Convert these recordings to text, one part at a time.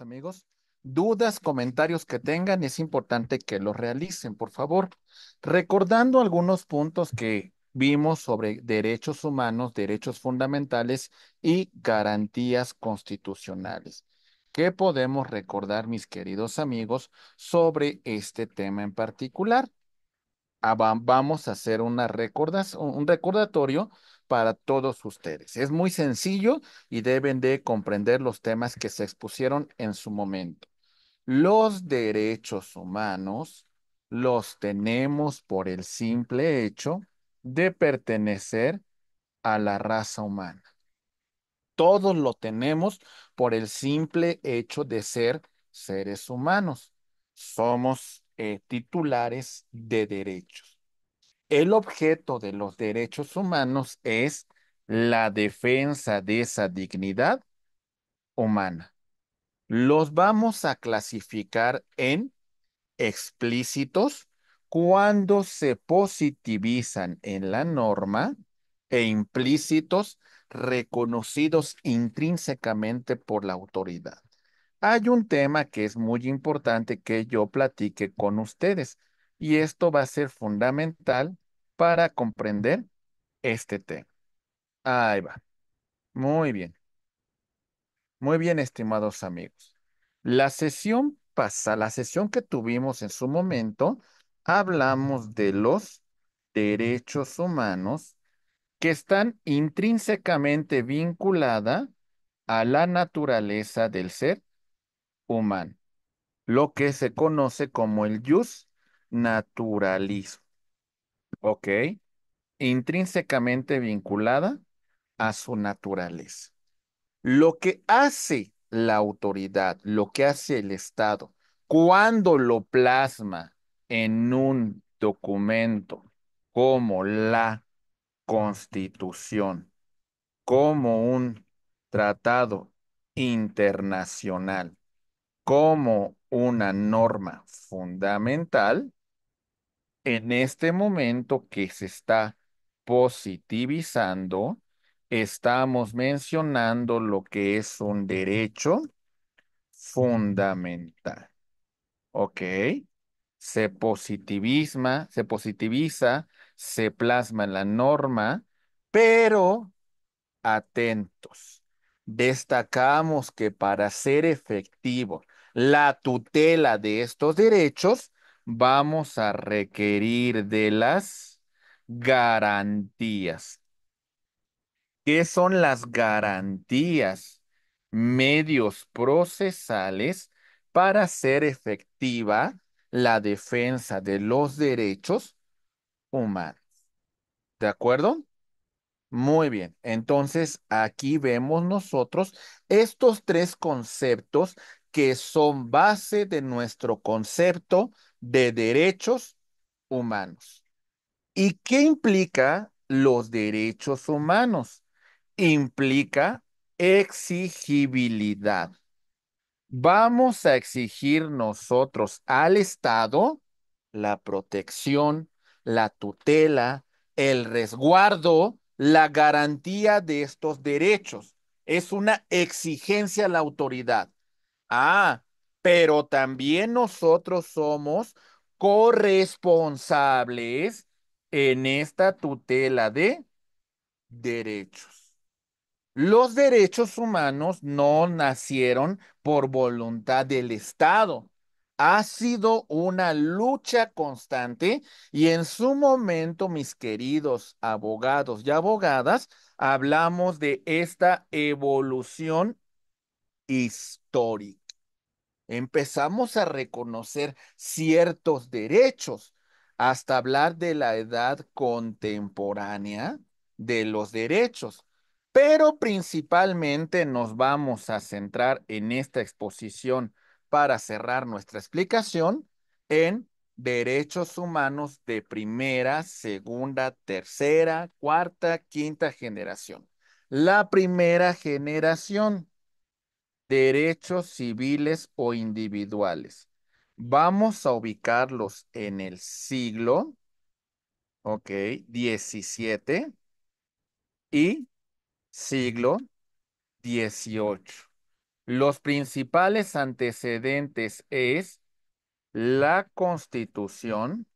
amigos. Dudas, comentarios que tengan, es importante que lo realicen, por favor. Recordando algunos puntos que vimos sobre derechos humanos, derechos fundamentales y garantías constitucionales. ¿Qué podemos recordar, mis queridos amigos, sobre este tema en particular? Ah, vamos a hacer una un recordatorio para todos ustedes. Es muy sencillo y deben de comprender los temas que se expusieron en su momento. Los derechos humanos los tenemos por el simple hecho de pertenecer a la raza humana. Todos lo tenemos por el simple hecho de ser seres humanos. Somos eh, titulares de derechos el objeto de los derechos humanos es la defensa de esa dignidad humana. Los vamos a clasificar en explícitos cuando se positivizan en la norma e implícitos reconocidos intrínsecamente por la autoridad. Hay un tema que es muy importante que yo platique con ustedes y esto va a ser fundamental para comprender este tema. Ahí va. Muy bien. Muy bien, estimados amigos. La sesión pasa, la sesión que tuvimos en su momento, hablamos de los derechos humanos que están intrínsecamente vinculada a la naturaleza del ser humano, lo que se conoce como el jus naturalismo. Ok. Intrínsecamente vinculada a su naturaleza. Lo que hace la autoridad, lo que hace el Estado, cuando lo plasma en un documento como la Constitución, como un tratado internacional, como una norma fundamental, en este momento que se está positivizando, estamos mencionando lo que es un derecho fundamental. ¿Ok? Se se positiviza, se plasma en la norma, pero atentos. Destacamos que para ser efectivo la tutela de estos derechos, vamos a requerir de las garantías. ¿Qué son las garantías? Medios procesales para hacer efectiva la defensa de los derechos humanos. ¿De acuerdo? Muy bien, entonces aquí vemos nosotros estos tres conceptos que son base de nuestro concepto de derechos humanos. ¿Y qué implica los derechos humanos? Implica exigibilidad. Vamos a exigir nosotros al Estado la protección, la tutela, el resguardo, la garantía de estos derechos. Es una exigencia a la autoridad. Ah, pero también nosotros somos corresponsables en esta tutela de derechos. Los derechos humanos no nacieron por voluntad del Estado. Ha sido una lucha constante y en su momento, mis queridos abogados y abogadas, hablamos de esta evolución histórica empezamos a reconocer ciertos derechos hasta hablar de la edad contemporánea de los derechos. Pero principalmente nos vamos a centrar en esta exposición para cerrar nuestra explicación en derechos humanos de primera, segunda, tercera, cuarta, quinta generación. La primera generación derechos civiles o individuales. Vamos a ubicarlos en el siglo, ok, 17 y siglo 18. Los principales antecedentes es la Constitución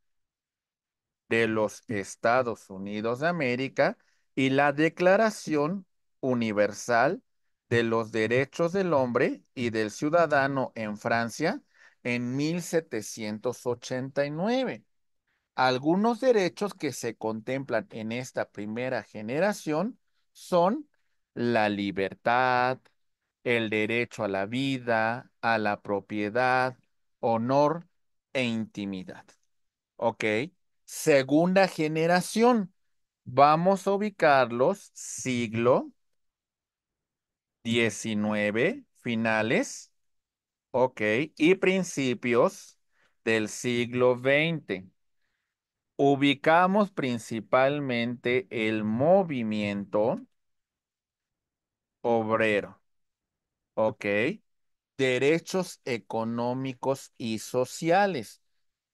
de los Estados Unidos de América y la Declaración Universal de los Derechos del Hombre y del Ciudadano en Francia en 1789. Algunos derechos que se contemplan en esta primera generación son la libertad, el derecho a la vida, a la propiedad, honor e intimidad. ¿Ok? Segunda generación. Vamos a ubicarlos siglo 19 finales, ok, y principios del siglo XX. Ubicamos principalmente el movimiento obrero, ok, derechos económicos y sociales,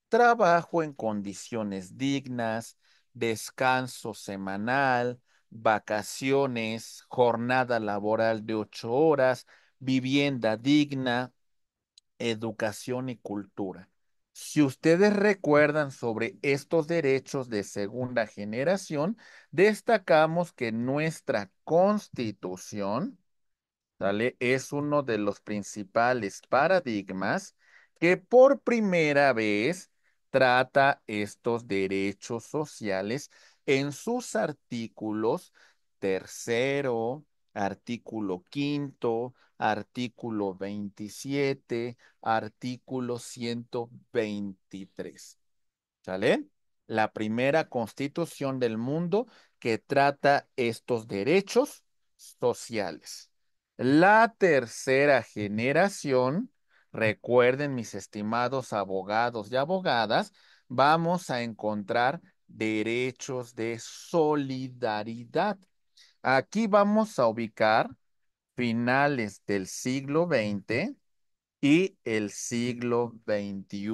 trabajo en condiciones dignas, descanso semanal, vacaciones, jornada laboral de ocho horas, vivienda digna, educación y cultura. Si ustedes recuerdan sobre estos derechos de segunda generación, destacamos que nuestra constitución es uno de los principales paradigmas que por primera vez trata estos derechos sociales en sus artículos tercero, artículo quinto, artículo 27, artículo 123. ¿Sale? La primera constitución del mundo que trata estos derechos sociales. La tercera generación, recuerden mis estimados abogados y abogadas, vamos a encontrar derechos de solidaridad. Aquí vamos a ubicar finales del siglo XX y el siglo XXI.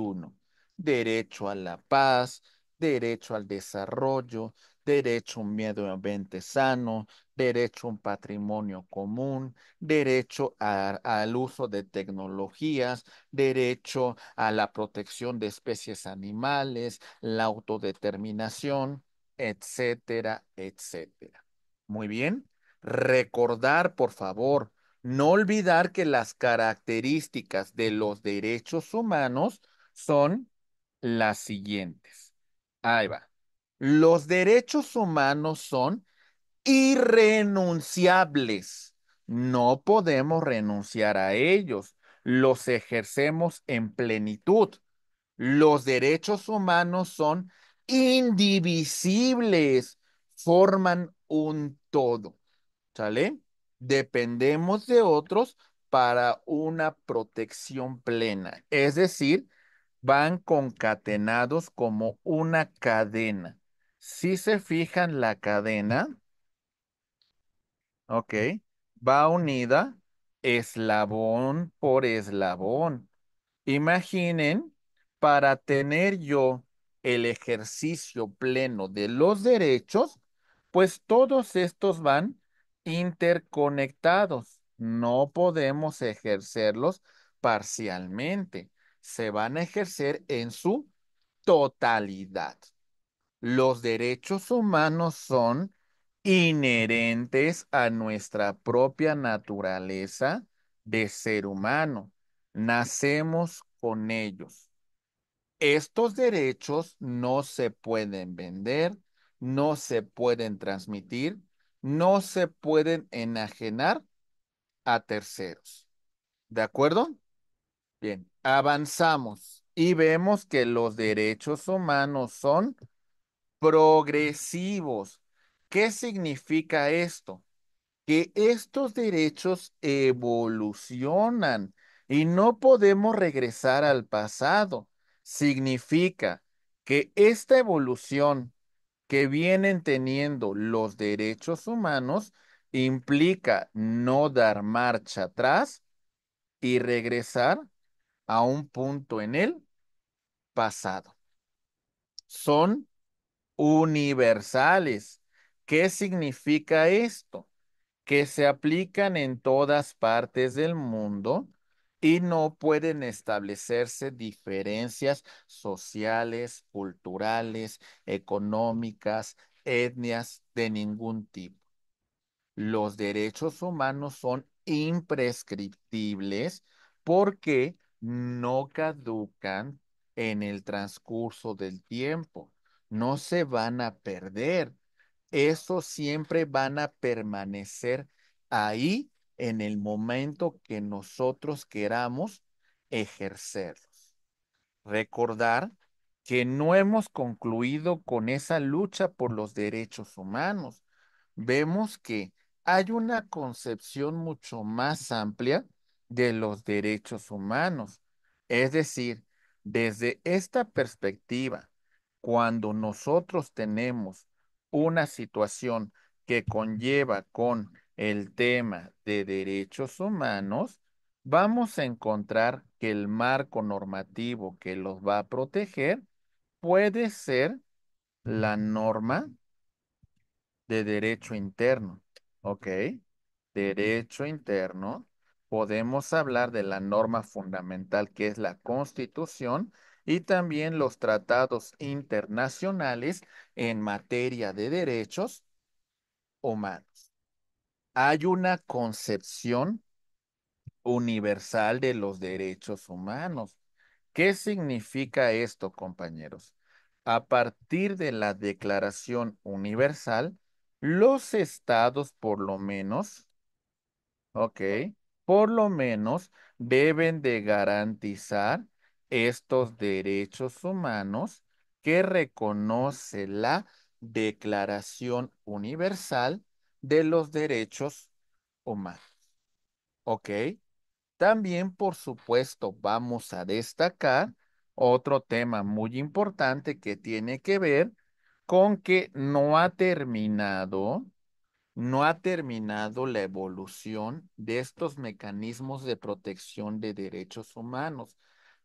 Derecho a la paz, derecho al desarrollo, derecho a un medio ambiente sano, derecho a un patrimonio común, derecho al uso de tecnologías, derecho a la protección de especies animales, la autodeterminación, etcétera, etcétera. Muy bien. Recordar, por favor, no olvidar que las características de los derechos humanos son las siguientes. Ahí va los derechos humanos son irrenunciables. No podemos renunciar a ellos. Los ejercemos en plenitud. Los derechos humanos son indivisibles. Forman un todo. ¿Sale? Dependemos de otros para una protección plena. Es decir, van concatenados como una cadena. Si se fijan la cadena, ok, va unida eslabón por eslabón. Imaginen, para tener yo el ejercicio pleno de los derechos, pues todos estos van interconectados. No podemos ejercerlos parcialmente. Se van a ejercer en su totalidad los derechos humanos son inherentes a nuestra propia naturaleza de ser humano. Nacemos con ellos. Estos derechos no se pueden vender, no se pueden transmitir, no se pueden enajenar a terceros. ¿De acuerdo? Bien, avanzamos y vemos que los derechos humanos son progresivos. ¿Qué significa esto? Que estos derechos evolucionan y no podemos regresar al pasado. Significa que esta evolución que vienen teniendo los derechos humanos implica no dar marcha atrás y regresar a un punto en el pasado. Son universales. ¿Qué significa esto? Que se aplican en todas partes del mundo y no pueden establecerse diferencias sociales, culturales, económicas, etnias de ningún tipo. Los derechos humanos son imprescriptibles porque no caducan en el transcurso del tiempo no se van a perder. Esos siempre van a permanecer ahí en el momento que nosotros queramos ejercerlos. Recordar que no hemos concluido con esa lucha por los derechos humanos. Vemos que hay una concepción mucho más amplia de los derechos humanos. Es decir, desde esta perspectiva cuando nosotros tenemos una situación que conlleva con el tema de derechos humanos, vamos a encontrar que el marco normativo que los va a proteger puede ser la norma de derecho interno. ¿Ok? Derecho interno. Podemos hablar de la norma fundamental que es la constitución y también los tratados internacionales en materia de derechos humanos. Hay una concepción universal de los derechos humanos. ¿Qué significa esto, compañeros? A partir de la Declaración Universal, los estados por lo menos, ok, por lo menos deben de garantizar estos derechos humanos que reconoce la Declaración Universal de los Derechos Humanos. ¿Ok? También, por supuesto, vamos a destacar otro tema muy importante que tiene que ver con que no ha terminado, no ha terminado la evolución de estos mecanismos de protección de derechos humanos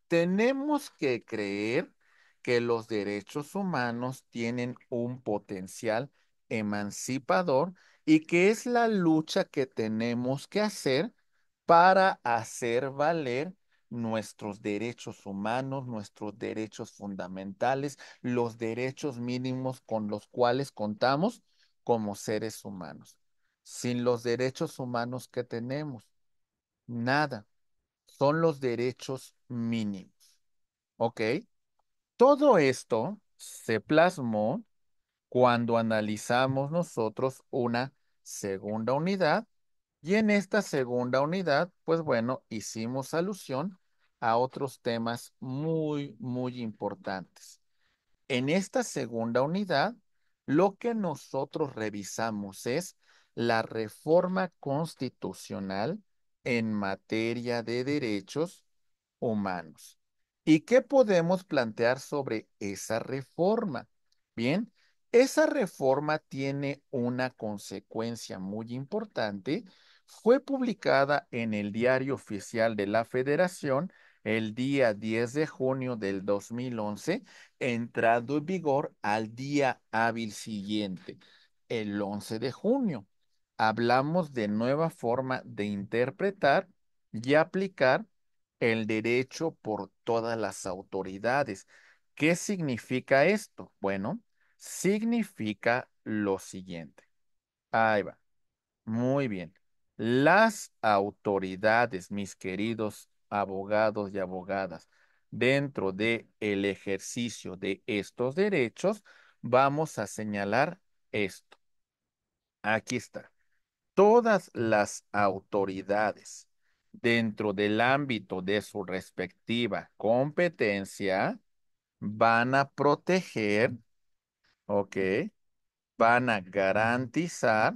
tenemos que creer que los derechos humanos tienen un potencial emancipador y que es la lucha que tenemos que hacer para hacer valer nuestros derechos humanos, nuestros derechos fundamentales, los derechos mínimos con los cuales contamos como seres humanos. Sin los derechos humanos que tenemos, nada son los derechos mínimos. ¿Ok? Todo esto se plasmó cuando analizamos nosotros una segunda unidad y en esta segunda unidad, pues bueno, hicimos alusión a otros temas muy, muy importantes. En esta segunda unidad, lo que nosotros revisamos es la reforma constitucional en materia de derechos humanos. ¿Y qué podemos plantear sobre esa reforma? Bien, esa reforma tiene una consecuencia muy importante. Fue publicada en el Diario Oficial de la Federación el día 10 de junio del 2011, entrando en vigor al día hábil siguiente, el 11 de junio hablamos de nueva forma de interpretar y aplicar el derecho por todas las autoridades. ¿Qué significa esto? Bueno, significa lo siguiente. Ahí va. Muy bien. Las autoridades, mis queridos abogados y abogadas, dentro del el ejercicio de estos derechos, vamos a señalar esto. Aquí está todas las autoridades dentro del ámbito de su respectiva competencia van a proteger, ¿ok? Van a garantizar,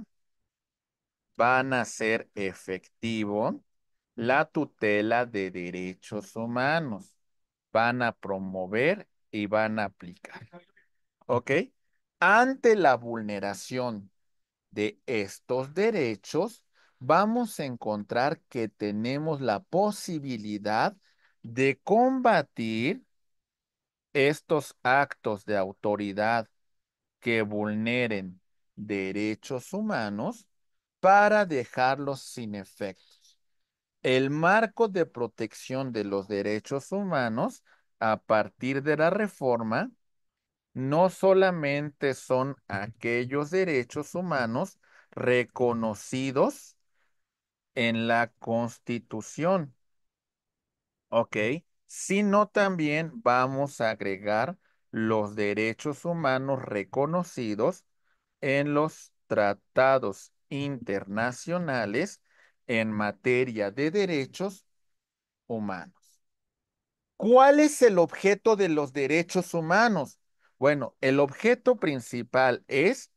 van a ser efectivo la tutela de derechos humanos, van a promover y van a aplicar, ¿ok? Ante la vulneración de estos derechos, vamos a encontrar que tenemos la posibilidad de combatir estos actos de autoridad que vulneren derechos humanos para dejarlos sin efectos. El marco de protección de los derechos humanos a partir de la reforma no solamente son aquellos derechos humanos reconocidos en la Constitución, ¿ok? Sino también vamos a agregar los derechos humanos reconocidos en los tratados internacionales en materia de derechos humanos. ¿Cuál es el objeto de los derechos humanos? Bueno, el objeto principal es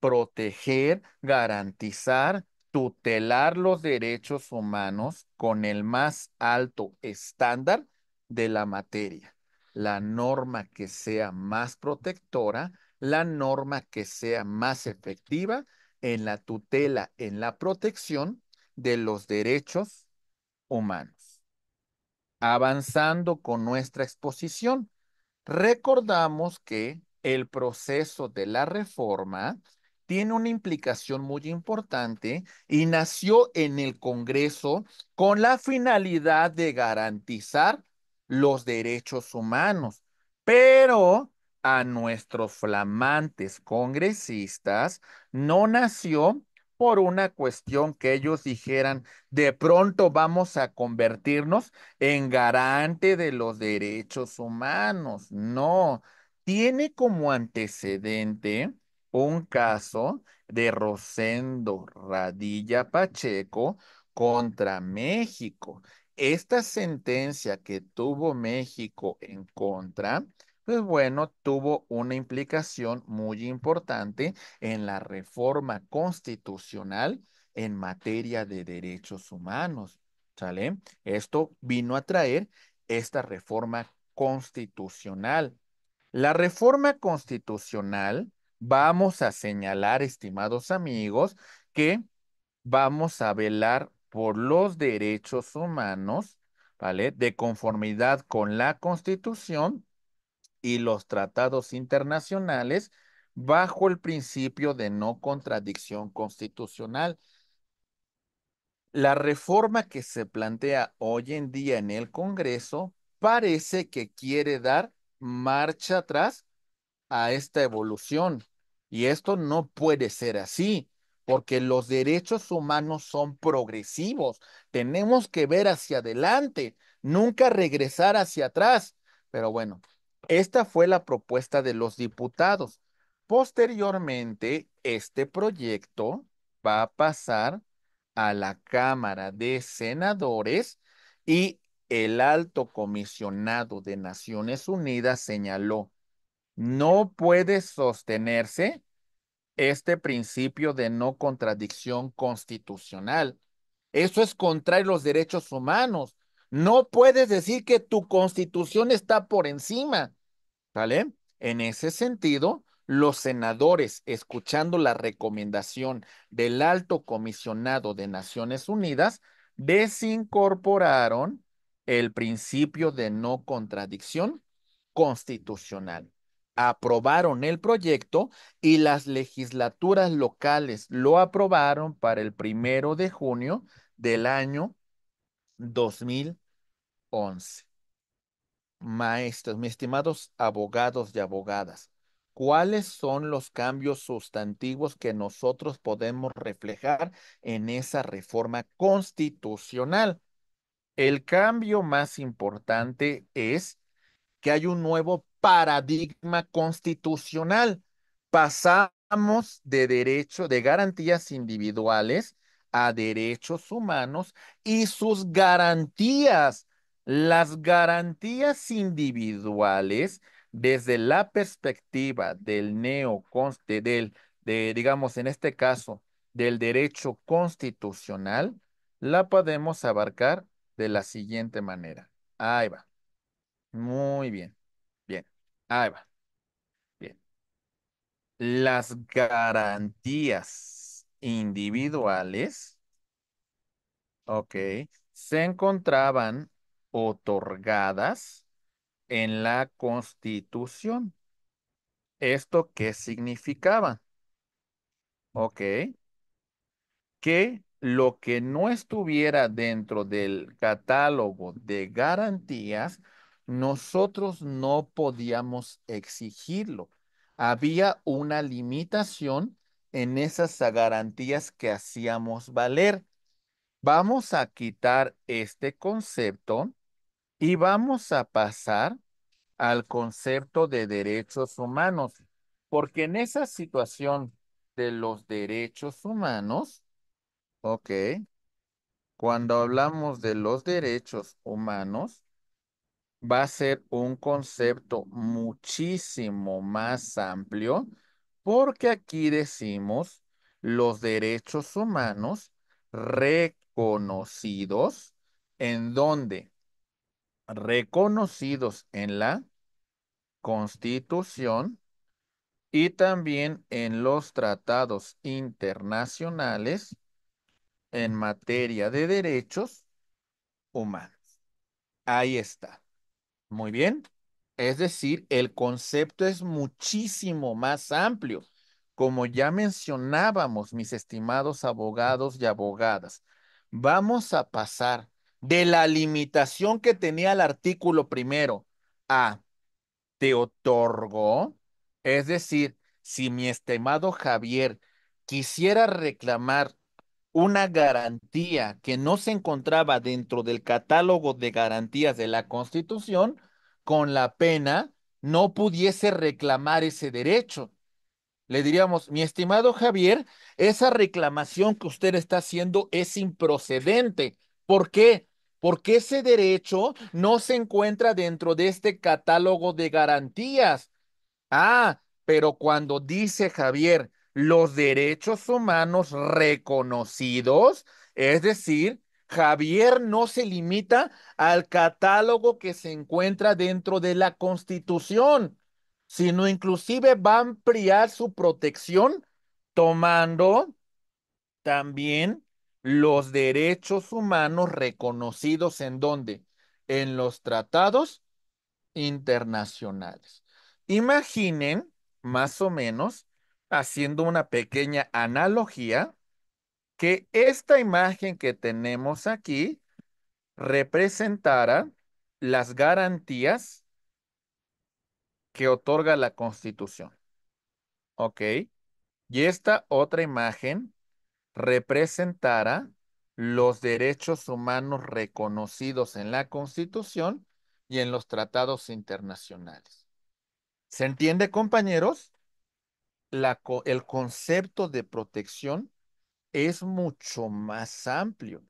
proteger, garantizar, tutelar los derechos humanos con el más alto estándar de la materia. La norma que sea más protectora, la norma que sea más efectiva en la tutela, en la protección de los derechos humanos. Avanzando con nuestra exposición, Recordamos que el proceso de la reforma tiene una implicación muy importante y nació en el Congreso con la finalidad de garantizar los derechos humanos. Pero a nuestros flamantes congresistas no nació por una cuestión que ellos dijeran, de pronto vamos a convertirnos en garante de los derechos humanos. No, tiene como antecedente un caso de Rosendo Radilla Pacheco contra México. Esta sentencia que tuvo México en contra pues bueno, tuvo una implicación muy importante en la reforma constitucional en materia de derechos humanos. ¿Sale? Esto vino a traer esta reforma constitucional. La reforma constitucional, vamos a señalar, estimados amigos, que vamos a velar por los derechos humanos, ¿vale? De conformidad con la Constitución y los tratados internacionales bajo el principio de no contradicción constitucional. La reforma que se plantea hoy en día en el Congreso parece que quiere dar marcha atrás a esta evolución y esto no puede ser así porque los derechos humanos son progresivos. Tenemos que ver hacia adelante, nunca regresar hacia atrás. Pero bueno, esta fue la propuesta de los diputados. Posteriormente, este proyecto va a pasar a la Cámara de Senadores y el alto comisionado de Naciones Unidas señaló, no puede sostenerse este principio de no contradicción constitucional. Eso es contra los derechos humanos. No puedes decir que tu constitución está por encima. En ese sentido, los senadores, escuchando la recomendación del alto comisionado de Naciones Unidas, desincorporaron el principio de no contradicción constitucional. Aprobaron el proyecto y las legislaturas locales lo aprobaron para el primero de junio del año 2011 maestros, mis estimados abogados y abogadas, ¿cuáles son los cambios sustantivos que nosotros podemos reflejar en esa reforma constitucional? El cambio más importante es que hay un nuevo paradigma constitucional. Pasamos de derecho, de garantías individuales a derechos humanos y sus garantías las garantías individuales desde la perspectiva del neoconste, de, digamos, en este caso, del derecho constitucional, la podemos abarcar de la siguiente manera. Ahí va. Muy bien. Bien. Ahí va. Bien. Las garantías individuales, ok, se encontraban otorgadas en la Constitución. ¿Esto qué significaba? Ok. Que lo que no estuviera dentro del catálogo de garantías, nosotros no podíamos exigirlo. Había una limitación en esas garantías que hacíamos valer. Vamos a quitar este concepto y vamos a pasar al concepto de derechos humanos, porque en esa situación de los derechos humanos, ok, cuando hablamos de los derechos humanos, va a ser un concepto muchísimo más amplio, porque aquí decimos los derechos humanos reconocidos en donde reconocidos en la Constitución y también en los tratados internacionales en materia de derechos humanos. Ahí está. Muy bien. Es decir, el concepto es muchísimo más amplio. Como ya mencionábamos, mis estimados abogados y abogadas, vamos a pasar de la limitación que tenía el artículo primero a te otorgó, es decir, si mi estimado Javier quisiera reclamar una garantía que no se encontraba dentro del catálogo de garantías de la Constitución, con la pena no pudiese reclamar ese derecho. Le diríamos, mi estimado Javier, esa reclamación que usted está haciendo es improcedente. ¿Por qué? porque ese derecho no se encuentra dentro de este catálogo de garantías. Ah, pero cuando dice Javier, los derechos humanos reconocidos, es decir, Javier no se limita al catálogo que se encuentra dentro de la Constitución, sino inclusive va a ampliar su protección tomando también los derechos humanos reconocidos en dónde? En los tratados internacionales. Imaginen, más o menos, haciendo una pequeña analogía, que esta imagen que tenemos aquí representara las garantías que otorga la Constitución. ¿Ok? Y esta otra imagen representará los derechos humanos reconocidos en la Constitución y en los tratados internacionales. ¿Se entiende, compañeros? el concepto de protección es mucho más amplio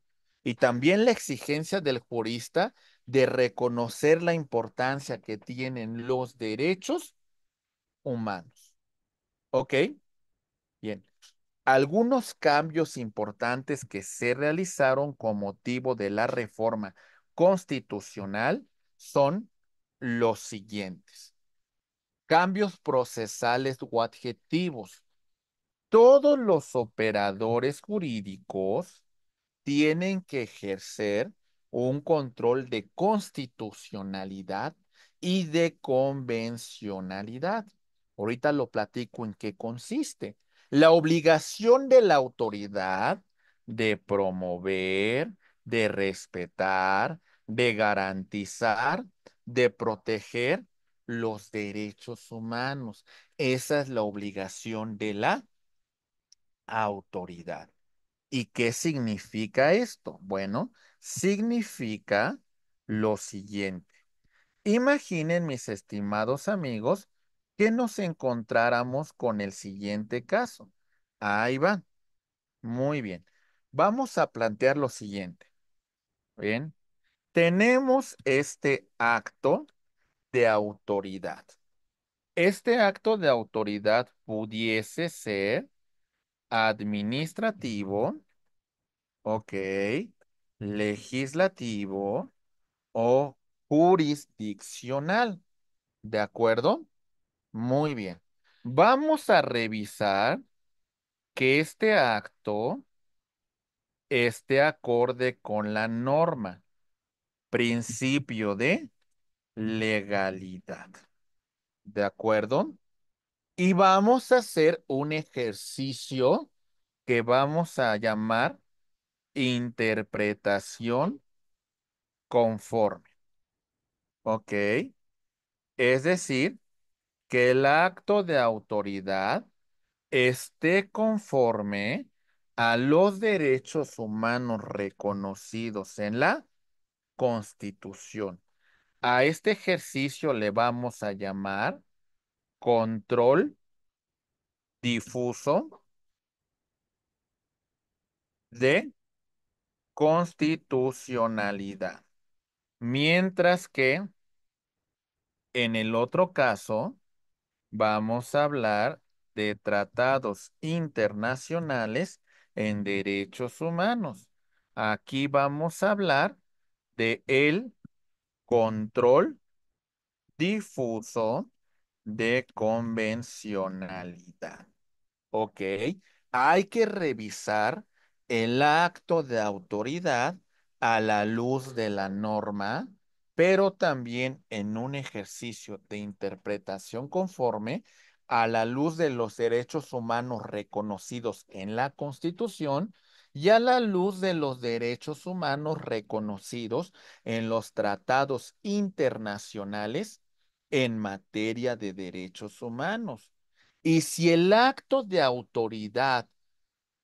y también la exigencia del jurista de reconocer la importancia que tienen los derechos humanos. ¿Ok? algunos cambios importantes que se realizaron con motivo de la reforma constitucional son los siguientes. Cambios procesales o adjetivos. Todos los operadores jurídicos tienen que ejercer un control de constitucionalidad y de convencionalidad. Ahorita lo platico en qué consiste la obligación de la autoridad de promover, de respetar, de garantizar, de proteger los derechos humanos. Esa es la obligación de la autoridad. ¿Y qué significa esto? Bueno, significa lo siguiente. Imaginen, mis estimados amigos, que nos encontráramos con el siguiente caso. Ahí va. Muy bien. Vamos a plantear lo siguiente. Bien. Tenemos este acto de autoridad. Este acto de autoridad pudiese ser administrativo, ok, legislativo o jurisdiccional. ¿De acuerdo? Muy bien. Vamos a revisar que este acto esté acorde con la norma, principio de legalidad. ¿De acuerdo? Y vamos a hacer un ejercicio que vamos a llamar interpretación conforme. ¿Ok? Es decir, que el acto de autoridad esté conforme a los derechos humanos reconocidos en la Constitución. A este ejercicio le vamos a llamar control difuso de constitucionalidad. Mientras que en el otro caso, Vamos a hablar de tratados internacionales en derechos humanos. Aquí vamos a hablar de el control difuso de convencionalidad. ¿Ok? Hay que revisar el acto de autoridad a la luz de la norma pero también en un ejercicio de interpretación conforme a la luz de los derechos humanos reconocidos en la Constitución y a la luz de los derechos humanos reconocidos en los tratados internacionales en materia de derechos humanos. Y si el acto de autoridad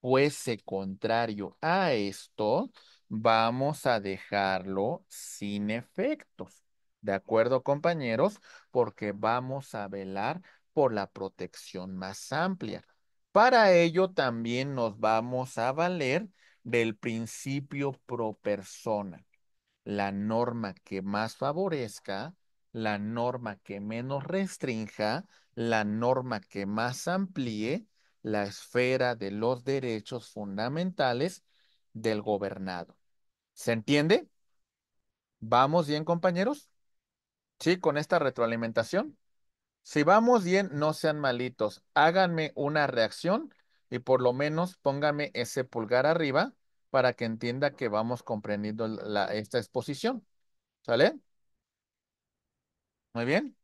fuese contrario a esto, vamos a dejarlo sin efectos. ¿De acuerdo, compañeros? Porque vamos a velar por la protección más amplia. Para ello también nos vamos a valer del principio pro persona. La norma que más favorezca, la norma que menos restrinja, la norma que más amplíe la esfera de los derechos fundamentales del gobernado. ¿Se entiende? ¿Vamos bien, compañeros? ¿Sí? Con esta retroalimentación. Si vamos bien, no sean malitos. Háganme una reacción y por lo menos póngame ese pulgar arriba para que entienda que vamos comprendiendo esta exposición. ¿Sale? Muy bien.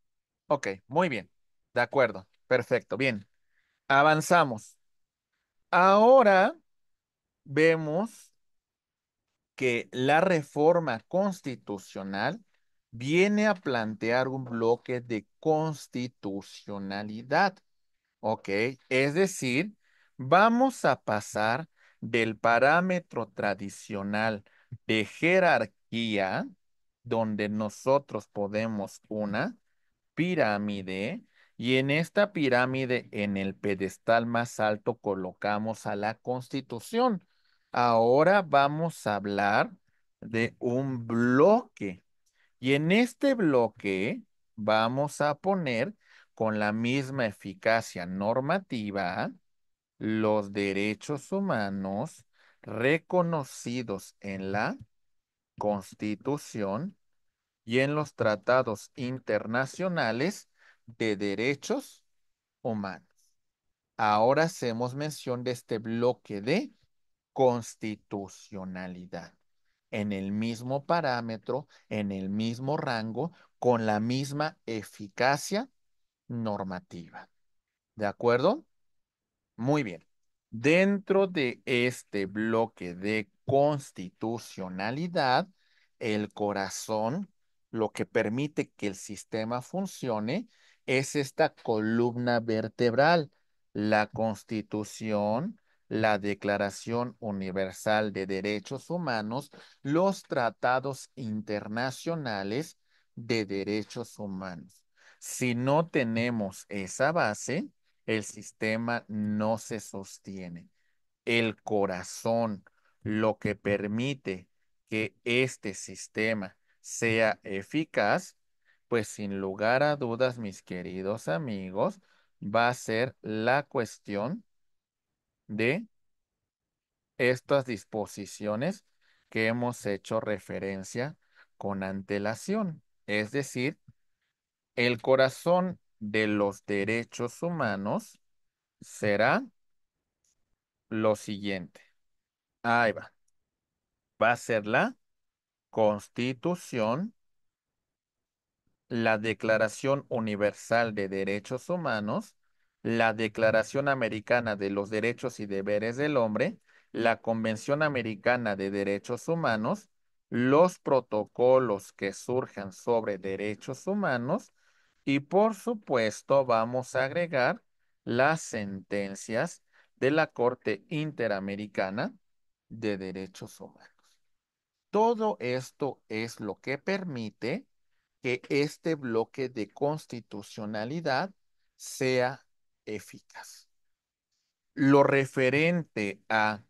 Ok, muy bien. De acuerdo. Perfecto. Bien. Avanzamos. Ahora vemos que la reforma constitucional viene a plantear un bloque de constitucionalidad. ¿Ok? Es decir, vamos a pasar del parámetro tradicional de jerarquía, donde nosotros podemos una pirámide, y en esta pirámide, en el pedestal más alto, colocamos a la constitución. Ahora vamos a hablar de un bloque. Y en este bloque vamos a poner con la misma eficacia normativa los derechos humanos reconocidos en la Constitución y en los tratados internacionales de derechos humanos. Ahora hacemos mención de este bloque de constitucionalidad en el mismo parámetro, en el mismo rango, con la misma eficacia normativa. ¿De acuerdo? Muy bien. Dentro de este bloque de constitucionalidad, el corazón, lo que permite que el sistema funcione, es esta columna vertebral, la constitución, la Declaración Universal de Derechos Humanos, los tratados internacionales de derechos humanos. Si no tenemos esa base, el sistema no se sostiene. El corazón, lo que permite que este sistema sea eficaz, pues sin lugar a dudas, mis queridos amigos, va a ser la cuestión de estas disposiciones que hemos hecho referencia con antelación. Es decir, el corazón de los derechos humanos será lo siguiente. Ahí va. Va a ser la Constitución, la Declaración Universal de Derechos Humanos la Declaración Americana de los Derechos y Deberes del Hombre, la Convención Americana de Derechos Humanos, los protocolos que surjan sobre derechos humanos y por supuesto vamos a agregar las sentencias de la Corte Interamericana de Derechos Humanos. Todo esto es lo que permite que este bloque de constitucionalidad sea eficaz. Lo referente a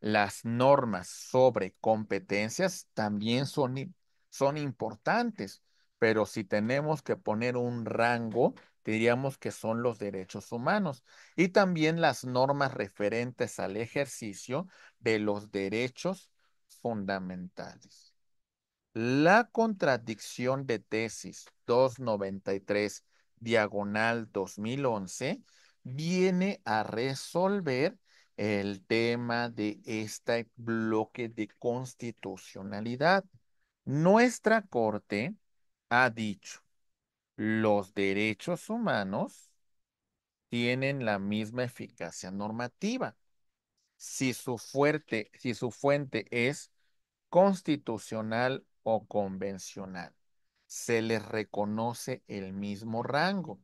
las normas sobre competencias también son, son importantes, pero si tenemos que poner un rango, diríamos que son los derechos humanos y también las normas referentes al ejercicio de los derechos fundamentales. La contradicción de tesis 293 diagonal 2011, viene a resolver el tema de este bloque de constitucionalidad. Nuestra Corte ha dicho, los derechos humanos tienen la misma eficacia normativa. Si su, fuerte, si su fuente es constitucional o convencional se les reconoce el mismo rango.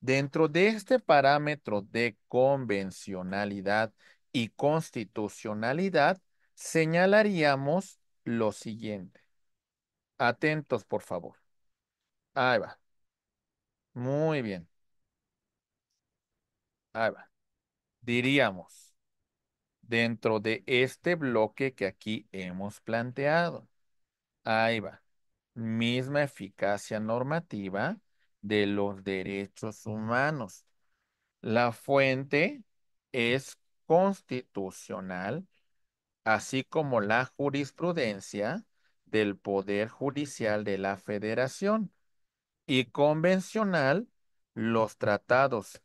Dentro de este parámetro de convencionalidad y constitucionalidad, señalaríamos lo siguiente. Atentos, por favor. Ahí va. Muy bien. Ahí va. Diríamos, dentro de este bloque que aquí hemos planteado, ahí va misma eficacia normativa de los derechos humanos. La fuente es constitucional, así como la jurisprudencia del Poder Judicial de la Federación y convencional los tratados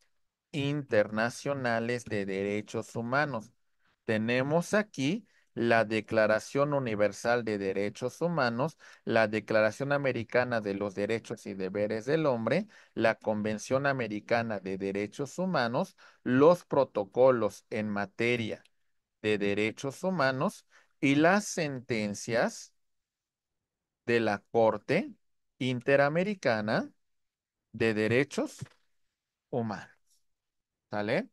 internacionales de derechos humanos. Tenemos aquí la Declaración Universal de Derechos Humanos, la Declaración Americana de los Derechos y Deberes del Hombre, la Convención Americana de Derechos Humanos, los protocolos en materia de derechos humanos y las sentencias de la Corte Interamericana de Derechos Humanos. ¿Sale?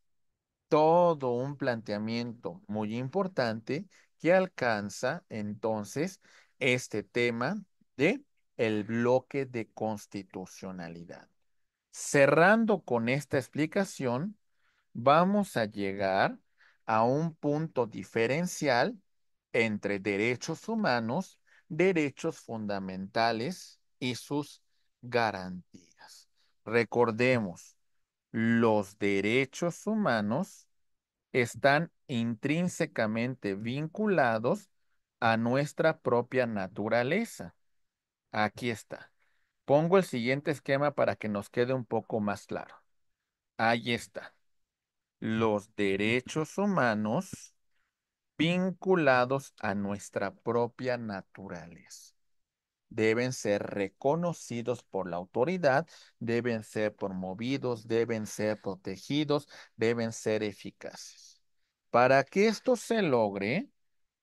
Todo un planteamiento muy importante que alcanza entonces este tema de el bloque de constitucionalidad. Cerrando con esta explicación, vamos a llegar a un punto diferencial entre derechos humanos, derechos fundamentales y sus garantías. Recordemos, los derechos humanos están intrínsecamente vinculados a nuestra propia naturaleza. Aquí está. Pongo el siguiente esquema para que nos quede un poco más claro. Ahí está. Los derechos humanos vinculados a nuestra propia naturaleza deben ser reconocidos por la autoridad, deben ser promovidos, deben ser protegidos, deben ser eficaces. Para que esto se logre,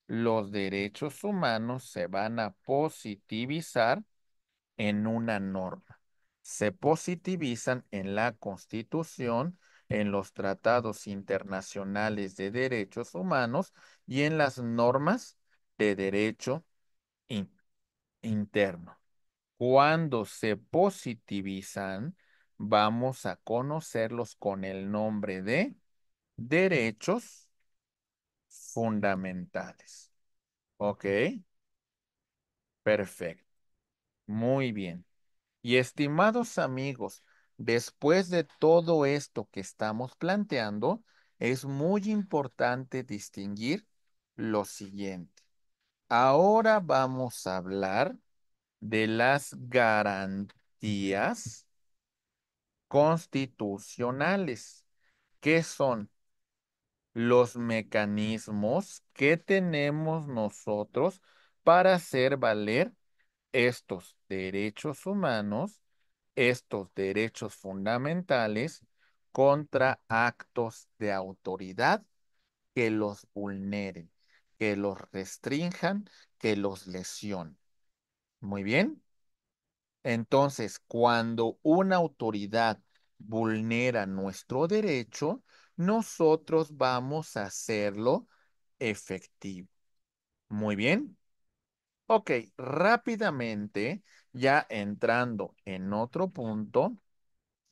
los derechos humanos se van a positivizar en una norma. Se positivizan en la Constitución, en los tratados internacionales de derechos humanos y en las normas de derecho internacional interno. Cuando se positivizan, vamos a conocerlos con el nombre de derechos fundamentales. ¿Ok? Perfecto. Muy bien. Y estimados amigos, después de todo esto que estamos planteando, es muy importante distinguir lo siguiente. Ahora vamos a hablar de las garantías constitucionales, que son los mecanismos que tenemos nosotros para hacer valer estos derechos humanos, estos derechos fundamentales contra actos de autoridad que los vulneren que los restrinjan, que los lesionen. Muy bien. Entonces, cuando una autoridad vulnera nuestro derecho, nosotros vamos a hacerlo efectivo. Muy bien. Ok, rápidamente, ya entrando en otro punto,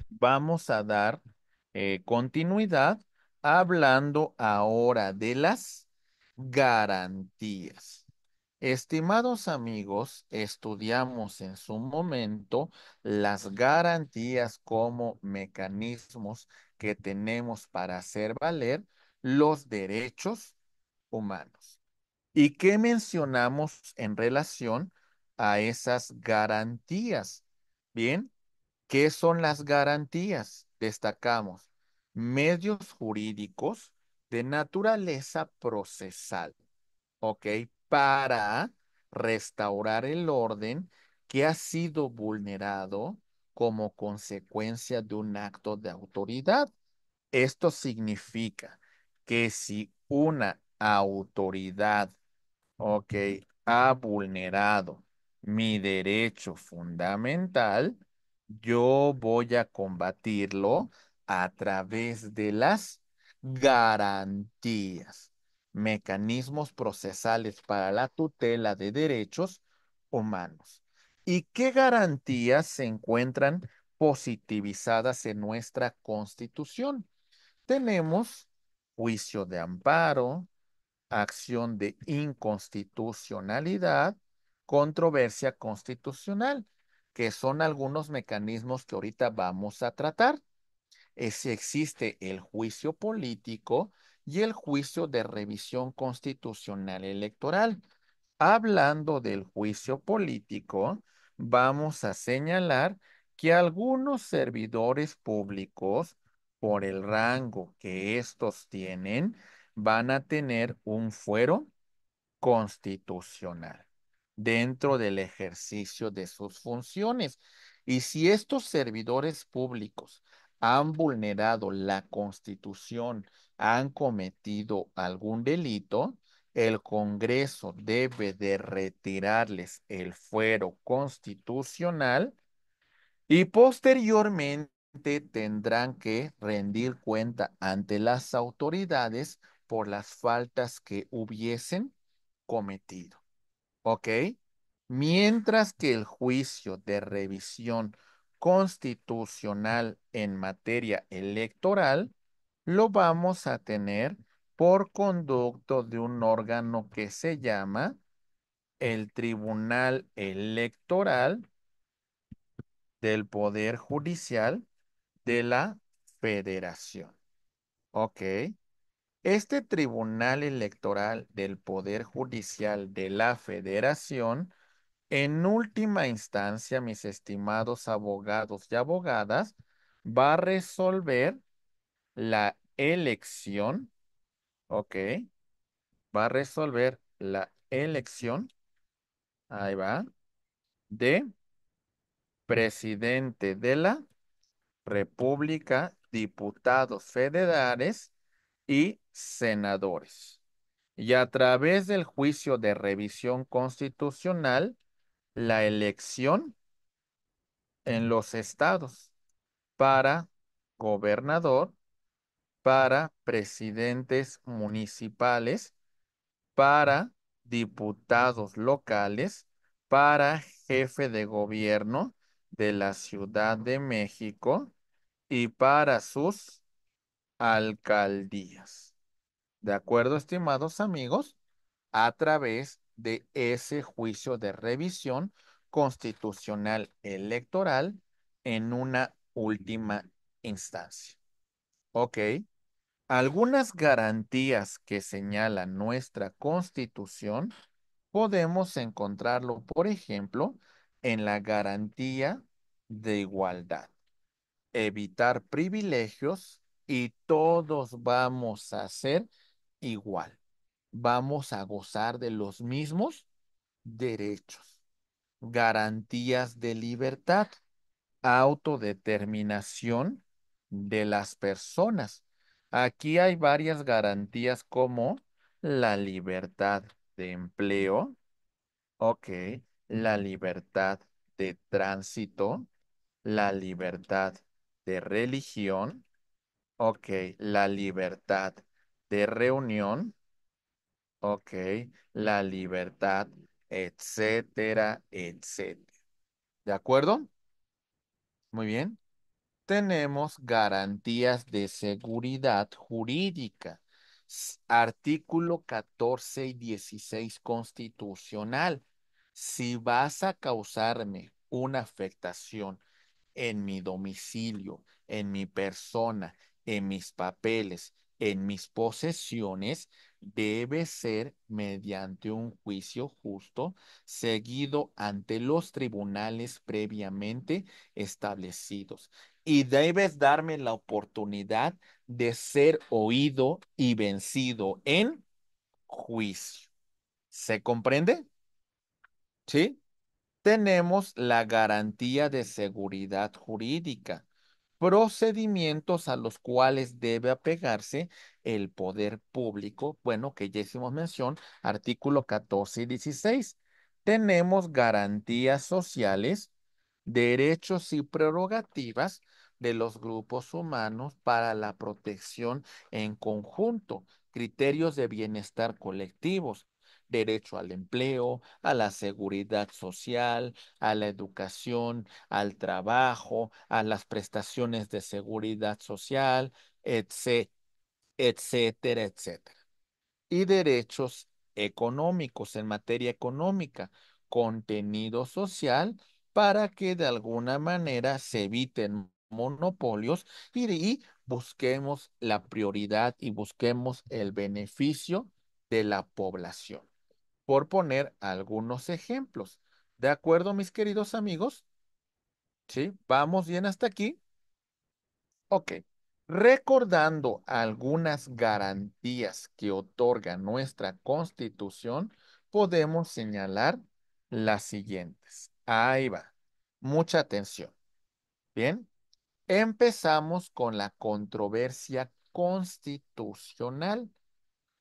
vamos a dar eh, continuidad hablando ahora de las Garantías. Estimados amigos, estudiamos en su momento las garantías como mecanismos que tenemos para hacer valer los derechos humanos. ¿Y qué mencionamos en relación a esas garantías? Bien, ¿qué son las garantías? Destacamos medios jurídicos, de naturaleza procesal, ¿ok? Para restaurar el orden que ha sido vulnerado como consecuencia de un acto de autoridad. Esto significa que si una autoridad, ok, ha vulnerado mi derecho fundamental, yo voy a combatirlo a través de las garantías, mecanismos procesales para la tutela de derechos humanos. ¿Y qué garantías se encuentran positivizadas en nuestra Constitución? Tenemos juicio de amparo, acción de inconstitucionalidad, controversia constitucional, que son algunos mecanismos que ahorita vamos a tratar si existe el juicio político y el juicio de revisión constitucional electoral. Hablando del juicio político, vamos a señalar que algunos servidores públicos, por el rango que estos tienen, van a tener un fuero constitucional dentro del ejercicio de sus funciones. Y si estos servidores públicos han vulnerado la Constitución, han cometido algún delito, el Congreso debe de retirarles el fuero constitucional y posteriormente tendrán que rendir cuenta ante las autoridades por las faltas que hubiesen cometido. ¿Ok? Mientras que el juicio de revisión constitucional en materia electoral, lo vamos a tener por conducto de un órgano que se llama el Tribunal Electoral del Poder Judicial de la Federación. ¿Ok? Este Tribunal Electoral del Poder Judicial de la Federación en última instancia, mis estimados abogados y abogadas, va a resolver la elección, ¿ok? Va a resolver la elección, ahí va, de presidente de la República, diputados federales y senadores. Y a través del juicio de revisión constitucional, la elección en los estados para gobernador, para presidentes municipales, para diputados locales, para jefe de gobierno de la Ciudad de México y para sus alcaldías. ¿De acuerdo, estimados amigos? A través de ese juicio de revisión constitucional electoral en una última instancia. Ok. Algunas garantías que señala nuestra constitución podemos encontrarlo, por ejemplo, en la garantía de igualdad. Evitar privilegios y todos vamos a ser igual vamos a gozar de los mismos derechos, garantías de libertad, autodeterminación de las personas. Aquí hay varias garantías como la libertad de empleo, ok, la libertad de tránsito, la libertad de religión, ok, la libertad de reunión, ok, la libertad, etcétera, etcétera. ¿De acuerdo? Muy bien. Tenemos garantías de seguridad jurídica. Artículo 14 y 16 constitucional. Si vas a causarme una afectación en mi domicilio, en mi persona, en mis papeles, en mis posesiones debe ser mediante un juicio justo, seguido ante los tribunales previamente establecidos. Y debes darme la oportunidad de ser oído y vencido en juicio. ¿Se comprende? ¿Sí? Tenemos la garantía de seguridad jurídica procedimientos a los cuales debe apegarse el poder público, bueno, que ya hicimos mención, artículo 14 y 16. Tenemos garantías sociales, derechos y prerrogativas de los grupos humanos para la protección en conjunto, criterios de bienestar colectivos, derecho al empleo, a la seguridad social, a la educación, al trabajo, a las prestaciones de seguridad social, etc., etcétera, etcétera. Y derechos económicos en materia económica, contenido social, para que de alguna manera se eviten monopolios y, busquemos la prioridad y busquemos el beneficio de la población por poner algunos ejemplos. ¿De acuerdo, mis queridos amigos? ¿Sí? ¿Vamos bien hasta aquí? Ok. Recordando algunas garantías que otorga nuestra Constitución, podemos señalar las siguientes. Ahí va. Mucha atención. Bien. Empezamos con la controversia constitucional.